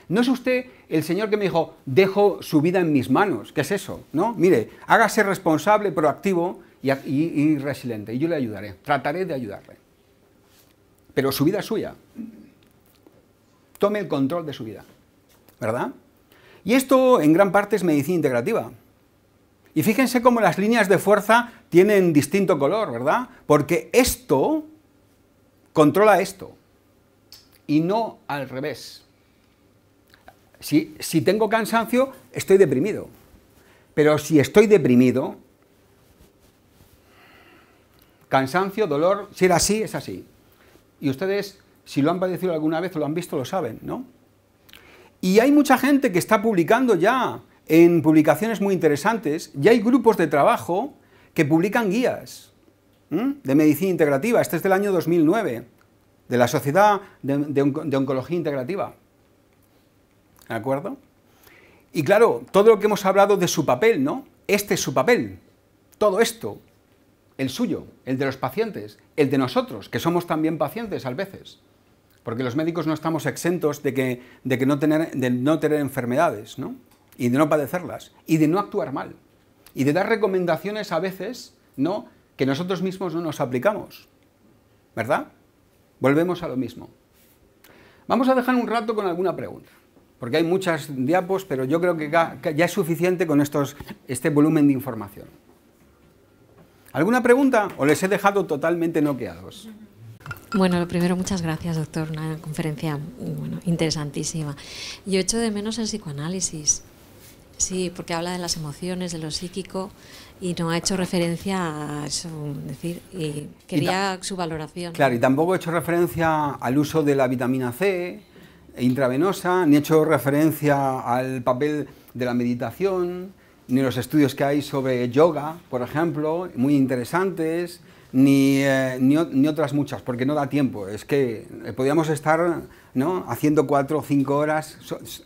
No es usted el señor que me dijo, dejo su vida en mis manos. ¿Qué es eso? No, mire, hágase responsable, proactivo y, y resiliente. Y yo le ayudaré, trataré de ayudarle. Pero su vida es suya. Tome el control de su vida. ¿Verdad? Y esto en gran parte es medicina integrativa. Y fíjense cómo las líneas de fuerza tienen distinto color, ¿verdad? Porque esto Controla esto. Y no al revés. Si, tengo cansancio, estoy deprimido. Pero si estoy deprimido, cansancio, dolor, si era así, es así. Y ustedes, si lo han padecido alguna vez o lo han visto, lo saben, ¿no? Y hay mucha gente que está publicando ya en publicaciones muy interesantes, ya hay grupos de trabajo que publican guías de medicina integrativa. Este es del año 2009, de la Sociedad de, Oncología Integrativa. ¿De acuerdo? Y claro, todo lo que hemos hablado de su papel, ¿no? Este es su papel. Todo esto, el suyo, el de los pacientes, el de nosotros, que somos también pacientes a veces. Porque los médicos no estamos exentos de, que, de que no, tener, de no tener enfermedades, ¿no? Y de no padecerlas, y de no actuar mal, y de dar recomendaciones a veces, ¿no? que nosotros mismos no nos aplicamos. ¿Verdad? Volvemos a lo mismo. Vamos a dejar un rato con alguna pregunta, porque hay muchas diapos, pero yo creo que ya es suficiente con estos, este volumen de información. ¿Alguna pregunta o les he dejado totalmente noqueados? Bueno, lo primero, muchas gracias, doctor. Una conferencia interesantísima. Yo echo de menos el psicoanálisis, sí, porque habla de las emociones, de lo psíquico, y no ha hecho referencia a eso, decir, y quería su valoración. Claro, y tampoco he hecho referencia al uso de la vitamina C eh, intravenosa, ni he hecho referencia al papel de la meditación, ni los estudios que hay sobre yoga, por ejemplo, muy interesantes, ni, eh, ni, otras muchas, porque no da tiempo. Es que eh, podíamos estar haciendo cuatro o cinco horas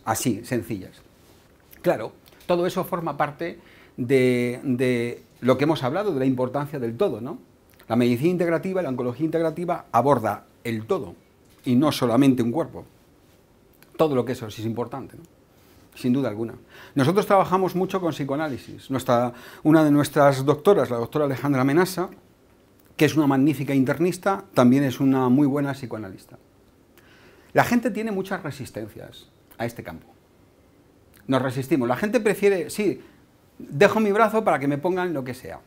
así, sencillas. Claro, todo eso forma parte de, lo que hemos hablado, de la importancia del todo, ¿no? La medicina integrativa, la oncología integrativa aborda el todo y no solamente un cuerpo. Todo lo que eso es, importante, sin duda alguna. Nosotros trabajamos mucho con psicoanálisis. Nuestra, una de nuestras doctoras, la doctora Alejandra Menasa, que es una magnífica internista, también es una muy buena psicoanalista. La gente tiene muchas resistencias a este campo. Nos resistimos. La gente prefiere, sí, dejo mi brazo para que me pongan lo que sea.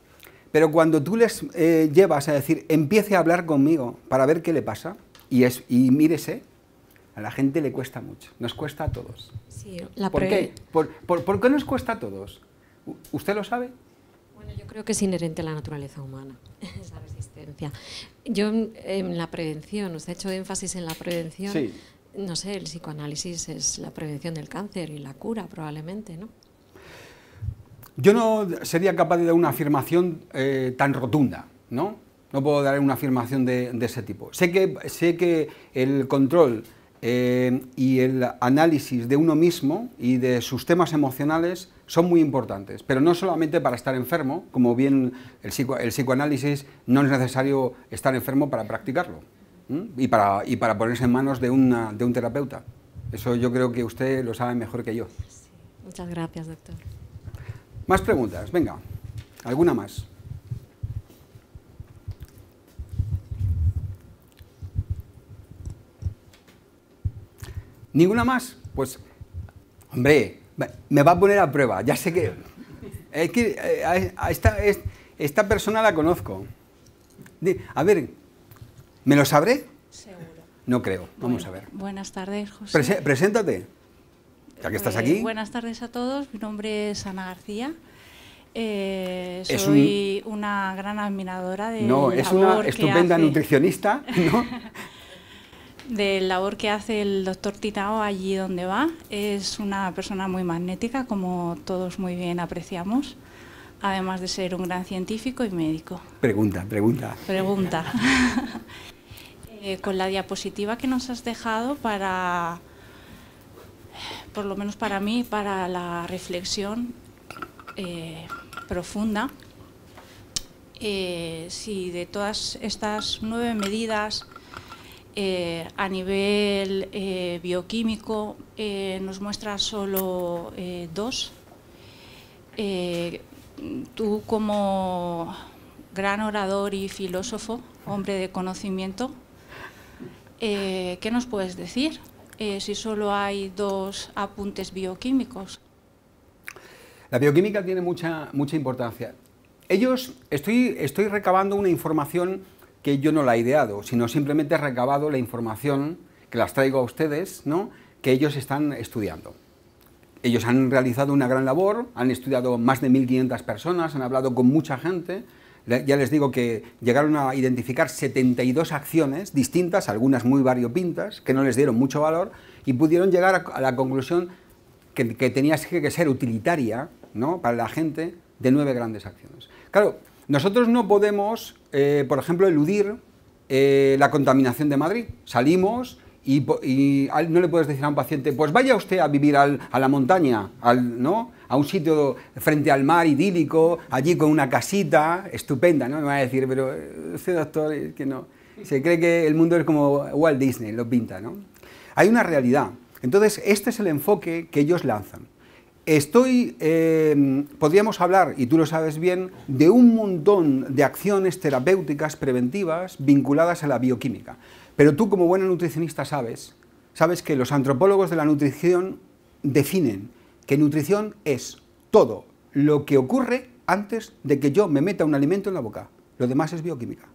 Pero cuando tú les eh, llevas a decir, empiece a hablar conmigo para ver qué le pasa, y, es, y mírese, a la gente le cuesta mucho, nos cuesta a todos. Sí, ¿Por, qué? ¿Por, qué nos cuesta a todos? ¿Usted lo sabe? Bueno, yo creo que es inherente a la naturaleza humana, esa resistencia. Yo en la prevención, usted ha hecho énfasis en la prevención. No sé, el psicoanálisis es la prevención del cáncer y la cura probablemente, ¿no? Yo no sería capaz de dar una afirmación eh, tan rotunda, ¿no? No puedo dar una afirmación de, ese tipo. Sé que, sé que el control eh, y el análisis de uno mismo y de sus temas emocionales son muy importantes, pero no solamente para estar enfermo, como bien el, psicoanálisis no es necesario estar enfermo para practicarlo y, para, y para ponerse en manos de, de un terapeuta. Eso yo creo que usted lo sabe mejor que yo. Muchas gracias, doctor. Más preguntas, venga. ¿Alguna más? ¿Ninguna más? Pues, hombre, me va a poner a prueba. Ya sé que... Es que eh, esta, esta persona la conozco. A ver, ¿me lo sabré? Seguro. No creo. Vamos a ver. Buenas tardes, José. preséntate estás eh, aquí. buenas tardes a todos, mi nombre es Ana García. Eh, soy una gran admiradora de... No, es una estupenda nutricionista, De del labor que hace el doctor Titao allí donde va. Es una persona muy magnética, como todos muy bien apreciamos, además de ser un gran científico y médico. Pregunta, pregunta. Pregunta. Eh, con la diapositiva que nos has dejado para por lo menos para mí, para la reflexión eh, profunda, eh, si de todas estas nueve medidas eh, a nivel bioquímico nos muestra solo dos, tú como gran orador y filósofo, hombre de conocimiento, ¿qué nos puedes decir? Eh, si solo hay dos apuntes bioquímicos? La bioquímica tiene mucha, mucha importancia. Ellos, estoy, estoy recabando una información que yo no la he ideado, sino simplemente he recabado la información que las traigo a ustedes, ¿no? que ellos están estudiando. Ellos han realizado una gran labor, han estudiado más de 1.500 personas, han hablado con mucha gente, ya les digo que llegaron a identificar 72 acciones distintas, algunas muy variopintas, que no les dieron mucho valor, y pudieron llegar a la conclusión que, tenía que ser utilitaria para la gente de nueve grandes acciones. Claro, nosotros no podemos, eh, por ejemplo, eludir eh, la contaminación de Madrid. Salimos, y, no le puedes decir a un paciente, pues vaya usted a vivir a la montaña, ¿no? a un sitio frente al mar idílico, allí con una casita estupenda, ¿no? Me va a decir, pero eh, usted doctor, que no. Se cree que el mundo es como Walt Disney, lo pinta, ¿no? Hay una realidad. Entonces, este es el enfoque que ellos lanzan. Estoy, eh, podríamos hablar, y tú lo sabes bien, de un montón de acciones terapéuticas preventivas vinculadas a la bioquímica. Pero tú como buena nutricionista sabes, sabes que los antropólogos de la nutrición definen que nutrición es todo lo que ocurre antes de que yo me meta un alimento en la boca. Lo demás es bioquímica.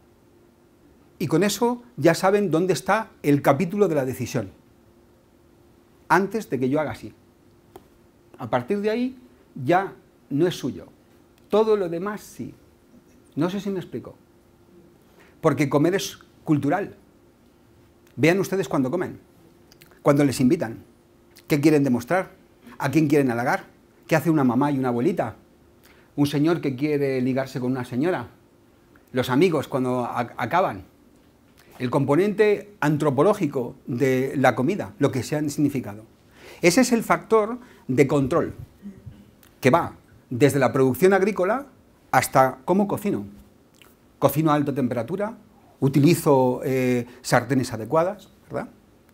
Y con eso ya saben dónde está el capítulo de la decisión. Antes de que yo haga así. A partir de ahí ya no es suyo. Todo lo demás sí. No sé si me explico. Porque comer es cultural. Vean ustedes cuando comen, cuando les invitan, qué quieren demostrar, a quién quieren halagar, qué hace una mamá y una abuelita, un señor que quiere ligarse con una señora, los amigos cuando acaban, el componente antropológico de la comida, lo que se han significado. Ese es el factor de control que va desde la producción agrícola hasta cómo cocino. Cocino a alta temperatura, utilizo eh, sartenes adecuadas, ¿verdad?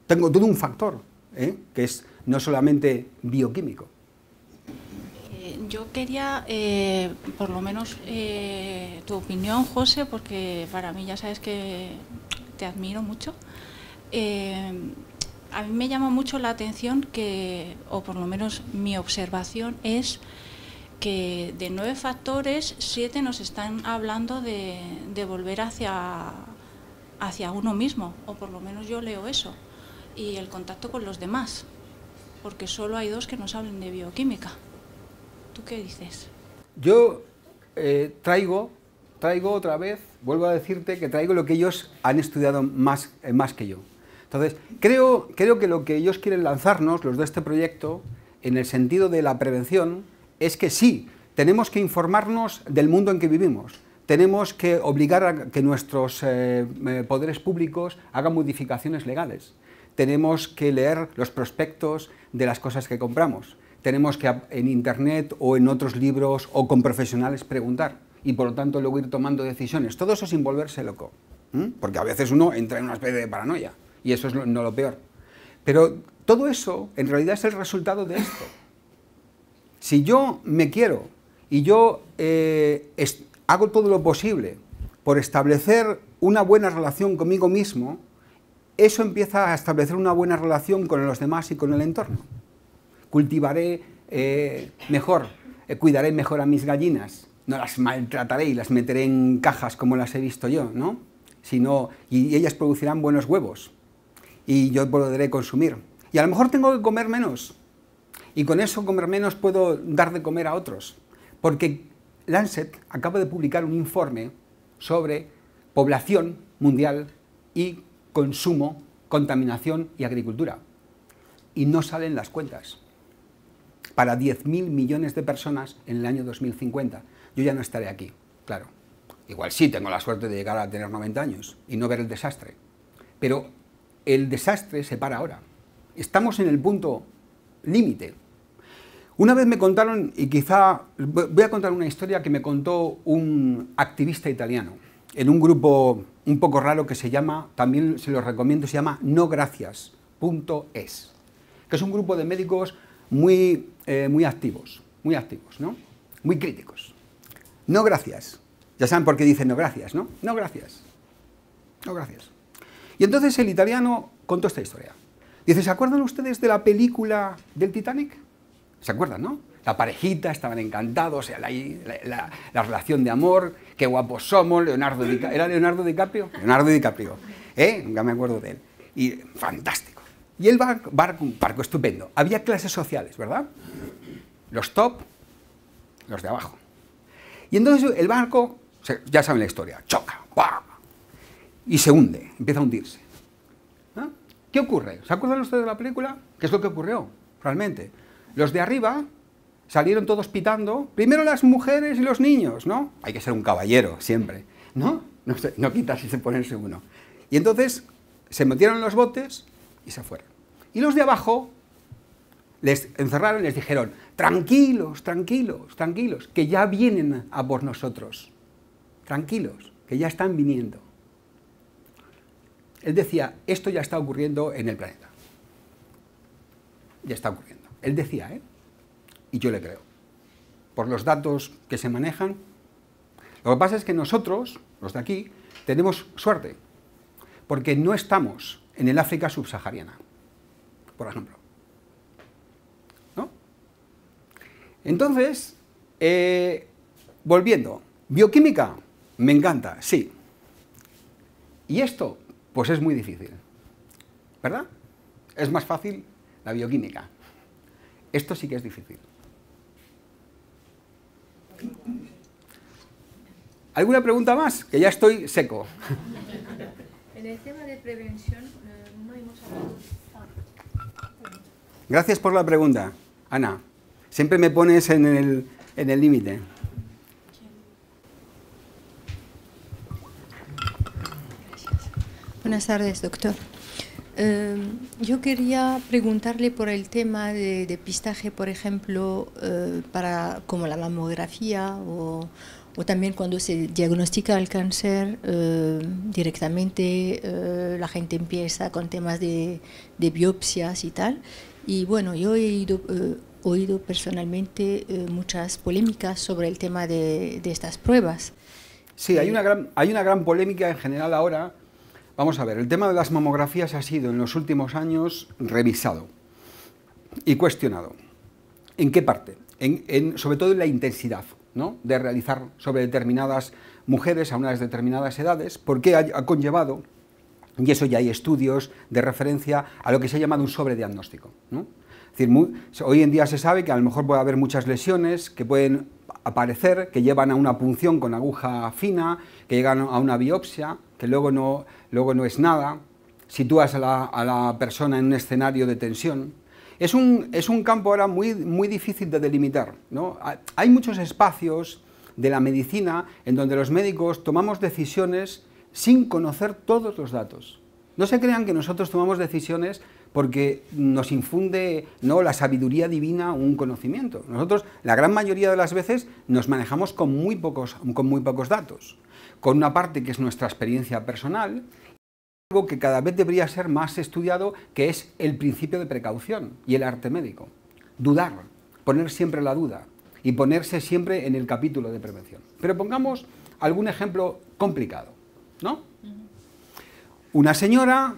Tengo todo un factor, ¿eh? que es no solamente bioquímico. Eh, yo quería, eh, por lo menos, tu opinión, José, porque para mí ya sabes que te admiro mucho. a mí me llama mucho la atención que, o por lo menos mi observación es que de nueve factores, siete nos están hablando de volver hacia hacia uno mismo, o por lo menos yo leo eso, y el contacto con los demás, porque solo hay dos que nos hablen de bioquímica. ¿Tú qué dices? Yo eh, traigo, traigo otra vez, vuelvo a decirte que traigo lo que ellos han estudiado más, eh, más que yo. Entonces, creo, creo que lo que ellos quieren lanzarnos, los de este proyecto, en el sentido de la prevención, es que sí, tenemos que informarnos del mundo en que vivimos, tenemos que obligar a que nuestros eh, eh, poderes públicos hagan modificaciones legales. Tenemos que leer los prospectos de las cosas que compramos. Tenemos que en Internet o en otros libros o con profesionales preguntar y por lo tanto luego ir tomando decisiones. Todo eso sin volverse loco, porque a veces uno entra en una especie de paranoia y eso es lo, no lo peor. Pero todo eso en realidad es el resultado de esto. Si yo me quiero y yo eh, hago todo lo posible por establecer una buena relación conmigo mismo, eso empieza a establecer una buena relación con los demás y con el entorno. Cultivaré eh, mejor, eh, cuidaré mejor a mis gallinas, no las maltrataré y las meteré en cajas como las he visto yo, ¿no? Sino, y ellas producirán buenos huevos y yo podré consumir. Y a lo mejor tengo que comer menos y con eso comer menos puedo dar de comer a otros, porque Lancet acaba de publicar un informe sobre población mundial y consumo, contaminación y agricultura. Y no salen las cuentas. Para 10.000 millones de personas en el año 2050. Yo ya no estaré aquí, claro. Igual sí tengo la suerte de llegar a tener 90 años y no ver el desastre. Pero el desastre se para ahora. Estamos en el punto límite una vez me contaron, y quizá voy a contar una historia que me contó un activista italiano en un grupo un poco raro que se llama, también se los recomiendo, se llama nogracias.es, que es un grupo de médicos muy, eh, muy activos, muy activos, ¿no? Muy críticos. No gracias. Ya saben por qué dicen no gracias, ¿no? No gracias. No gracias. Y entonces el italiano contó esta historia. Dice, ¿se acuerdan ustedes de la película del Titanic? ¿Se acuerdan, no? La parejita, estaban encantados, la, relación de amor, qué guapos somos, Leonardo DiCaprio. ¿Era Leonardo DiCaprio? Leonardo DiCaprio, ¿eh? Nunca me acuerdo de él. Y fantástico. Y el barco, barco, barco estupendo. Había clases sociales, ¿verdad? Los top, los de abajo. Y entonces el barco, ya saben la historia, choca, ¡pa! y se hunde, empieza a hundirse. ¿Ah? ¿Qué ocurre? ¿Se acuerdan ustedes de la película? ¿Qué es lo que ocurrió realmente? Los de arriba salieron todos pitando, primero las mujeres y los niños, ¿no? Hay que ser un caballero siempre, ¿no? No, quita si se ponerse uno. Y entonces se metieron en los botes y se fueron. Y los de abajo les encerraron y les dijeron, tranquilos, tranquilos, tranquilos, que ya vienen a por nosotros, tranquilos, que ya están viniendo. Él decía, esto ya está ocurriendo en el planeta. Ya está ocurriendo. Él decía, ¿eh? Y yo le creo. Por los datos que se manejan. Lo que pasa es que nosotros, los de aquí, tenemos suerte, porque no estamos en el África subsahariana, por ejemplo. ¿No? Entonces, eh, volviendo, bioquímica, me encanta, sí. Y esto, pues es muy difícil, ¿verdad? Es más fácil la bioquímica. Esto sí que es difícil. ¿Alguna pregunta más? Que ya estoy seco. En el tema de prevención eh, no hemos hablado. Ah. Gracias por la pregunta, Ana. Siempre me pones en el en el límite. Buenas tardes, doctor. Em, yo quería preguntarle por el tema de pistaje, por ejemplo, eh, para, como la mamografía o, o, también cuando se diagnostica el cáncer eh, directamente, eh, la gente empieza con temas de, de, biopsias y tal. Y bueno, yo he ido, oído personalmente muchas polémicas sobre el tema de, de estas pruebas. Sí, hay una, hay una gran polémica en general ahora Vamos a ver, el tema de las mamografías ha sido en los últimos años revisado y cuestionado. ¿En qué parte? sobre todo en la intensidad de realizar sobre determinadas mujeres a unas determinadas edades, porque ha, ha conllevado, y eso ya hay estudios de referencia, a lo que se ha llamado un sobrediagnóstico. hoy en día se sabe que a lo mejor puede haber muchas lesiones que pueden aparecer, que llevan a una punción con aguja fina, que llegan a una biopsia, que luego no, luego no es nada, sitúas a la, a la, persona en un escenario de tensión. Es un, campo ahora muy, difícil de delimitar. Hay muchos espacios de la medicina en donde los médicos tomamos decisiones sin conocer todos los datos. No se crean que nosotros tomamos decisiones porque nos infunde no la sabiduría divina un conocimiento. Nosotros la gran mayoría de las veces nos manejamos con con muy pocos datos con una parte que es nuestra experiencia personal, algo que cada vez debería ser más estudiado, que es el principio de precaución y el arte médico. Dudar, poner siempre la duda y ponerse siempre en el capítulo de prevención. Pero pongamos algún ejemplo complicado, ¿no? Una señora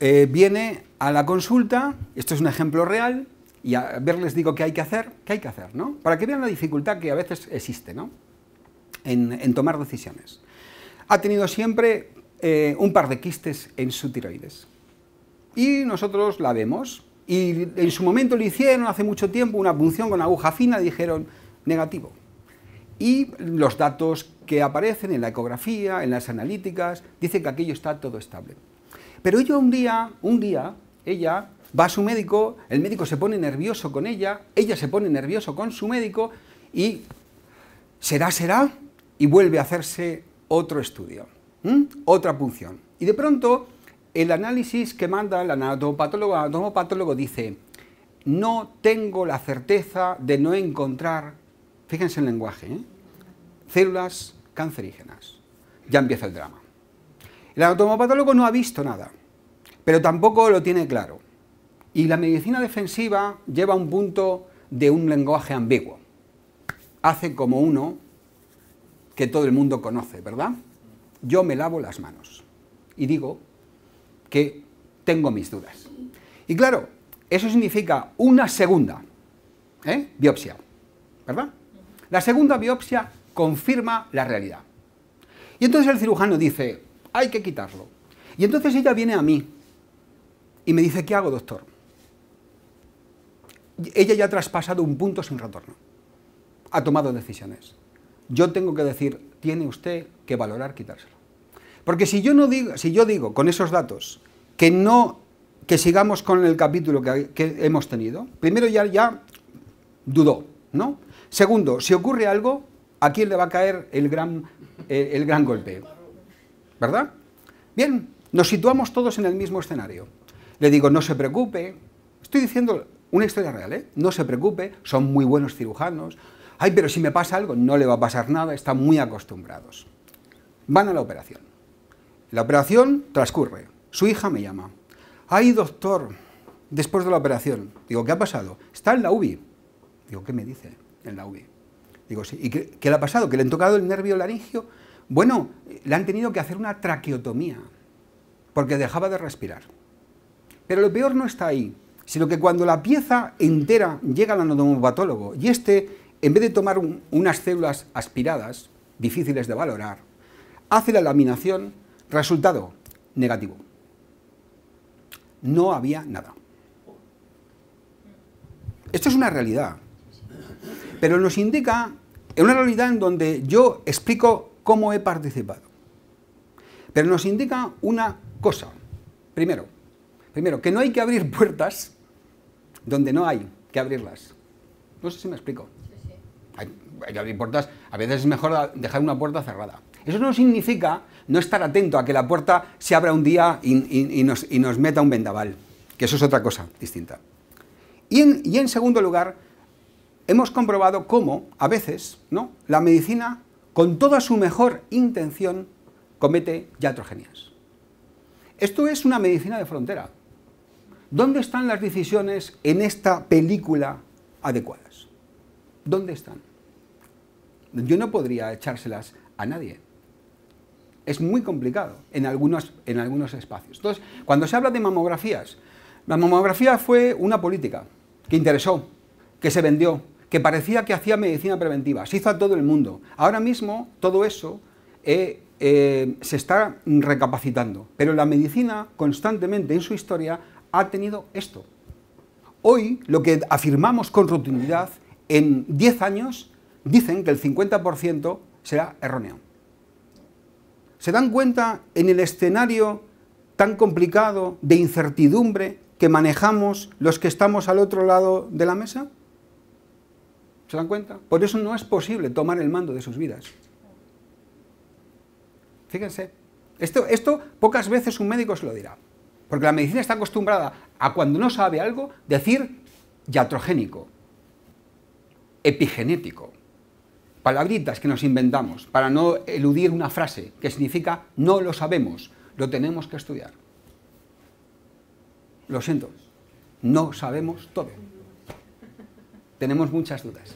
eh, viene a la consulta, esto es un ejemplo real, y a verles digo qué hay que hacer, qué hay que hacer, ¿no? Para que vean la dificultad que a veces existe, ¿no? en tomar decisiones ha tenido siempre eh, un par de quistes en su tiroides. Y nosotros la vemos. Y en su momento le hicieron hace mucho tiempo una punción con aguja fina, dijeron negativo. Y los datos que aparecen en la ecografía, en las analíticas, dicen que aquello está todo estable. Pero ella un día, un día, ella va a su médico, el médico se pone nervioso con ella, ella se pone nervioso con su médico y será, será, y vuelve a hacerse otro estudio, otra punción. Y de pronto, el análisis que manda el anatomopatólogo, dice, no tengo la certeza de no encontrar, fíjense el lenguaje, ¿eh? células cancerígenas. Ya empieza el drama. El anatomopatólogo no ha visto nada, pero tampoco lo tiene claro. Y la medicina defensiva lleva un punto de un lenguaje ambiguo. Hace como uno que todo el mundo conoce, ¿verdad? Yo me lavo las manos y digo que tengo mis dudas. Y claro, eso significa una segunda ¿eh? biopsia, ¿verdad? La segunda biopsia confirma la realidad. Y entonces el cirujano dice, hay que quitarlo. Y entonces ella viene a mí y me dice, ¿qué hago, doctor? Ella ya ha traspasado un punto sin retorno. Ha tomado decisiones yo tengo que decir, tiene usted que valorar quitárselo. Porque si yo, no digo, si yo digo con esos datos que no que sigamos con el capítulo que, hemos tenido, primero ya, ya dudó, ¿no? Segundo, si ocurre algo, ¿a quién le va a caer el gran, el gran golpe? ¿Verdad? Bien, nos situamos todos en el mismo escenario. Le digo, no se preocupe, estoy diciendo una historia real, ¿eh? no se preocupe, son muy buenos cirujanos, ay, pero si me pasa algo, no le va a pasar nada, están muy acostumbrados. Van a la operación. La operación transcurre. Su hija me llama. Ay, doctor, después de la operación. Digo, ¿qué ha pasado? Está en la UBI. Digo, ¿qué me dice en la uvi? Digo, sí. ¿Y qué, le ha pasado? ¿Que le han tocado el nervio laringio? Bueno, eh, le han tenido que hacer una traqueotomía, porque dejaba de respirar. Pero lo peor no está ahí, sino que cuando la pieza entera llega al anatomopatólogo y este en vez de tomar unas células aspiradas, difíciles de valorar, hace la laminación, resultado negativo. No había nada. Esto es una realidad, pero nos indica en una realidad en donde yo explico cómo he participado. Pero nos indica una cosa. Primero, primero que no hay que abrir puertas donde no hay que abrirlas. No sé si me explico hay abrir puertas, a veces es mejor dejar una puerta cerrada. Eso no significa no estar atento a que la puerta se abra un día y, nos, meta un vendaval, que eso es otra cosa distinta. Y en, segundo lugar, hemos comprobado cómo a veces ¿no? la medicina, con toda su mejor intención, comete yatrogenias. Esto es una medicina de frontera. ¿Dónde están las decisiones en esta película adecuadas? ¿Dónde están? Yo no podría echárselas a nadie. Es muy complicado en algunos, en algunos espacios. Entonces, cuando se habla de mamografías, la mamografía fue una política que interesó, que se vendió, que parecía que hacía medicina preventiva, se hizo a todo el mundo. Ahora mismo todo eso eh, eh, se está recapacitando, pero la medicina constantemente en su historia ha tenido esto. Hoy lo que afirmamos con rotundidad en 10 años dicen que el 50% será erróneo. ¿Se dan cuenta en el escenario tan complicado de incertidumbre que manejamos los que estamos al otro lado de la mesa? ¿Se dan cuenta? Por eso no es posible tomar el mando de sus vidas. Fíjense, esto, esto pocas veces un médico se lo dirá, porque la medicina está acostumbrada a cuando no sabe algo decir iatrogénico, epigenético. Palabritas que nos inventamos para no eludir una frase que significa no lo sabemos, lo tenemos que estudiar. Lo siento, no sabemos todo. Tenemos muchas dudas.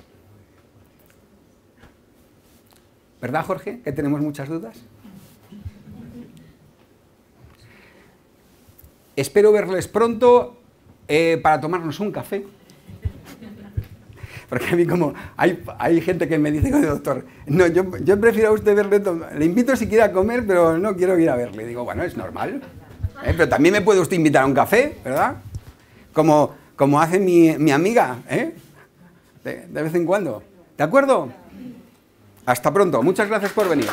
¿Verdad, Jorge? Que tenemos muchas dudas. Espero verles pronto eh, para tomarnos un café. Porque a mí como hay, hay gente que me dice, doctor, no, yo, yo prefiero a usted verle, le invito quiere a comer, pero no quiero ir a verle. Digo, bueno, es normal. ¿eh? Pero también me puede usted invitar a un café, ¿verdad? Como, como hace mi, mi amiga, ¿eh? de vez en cuando. ¿De acuerdo? Hasta pronto. Muchas gracias por venir.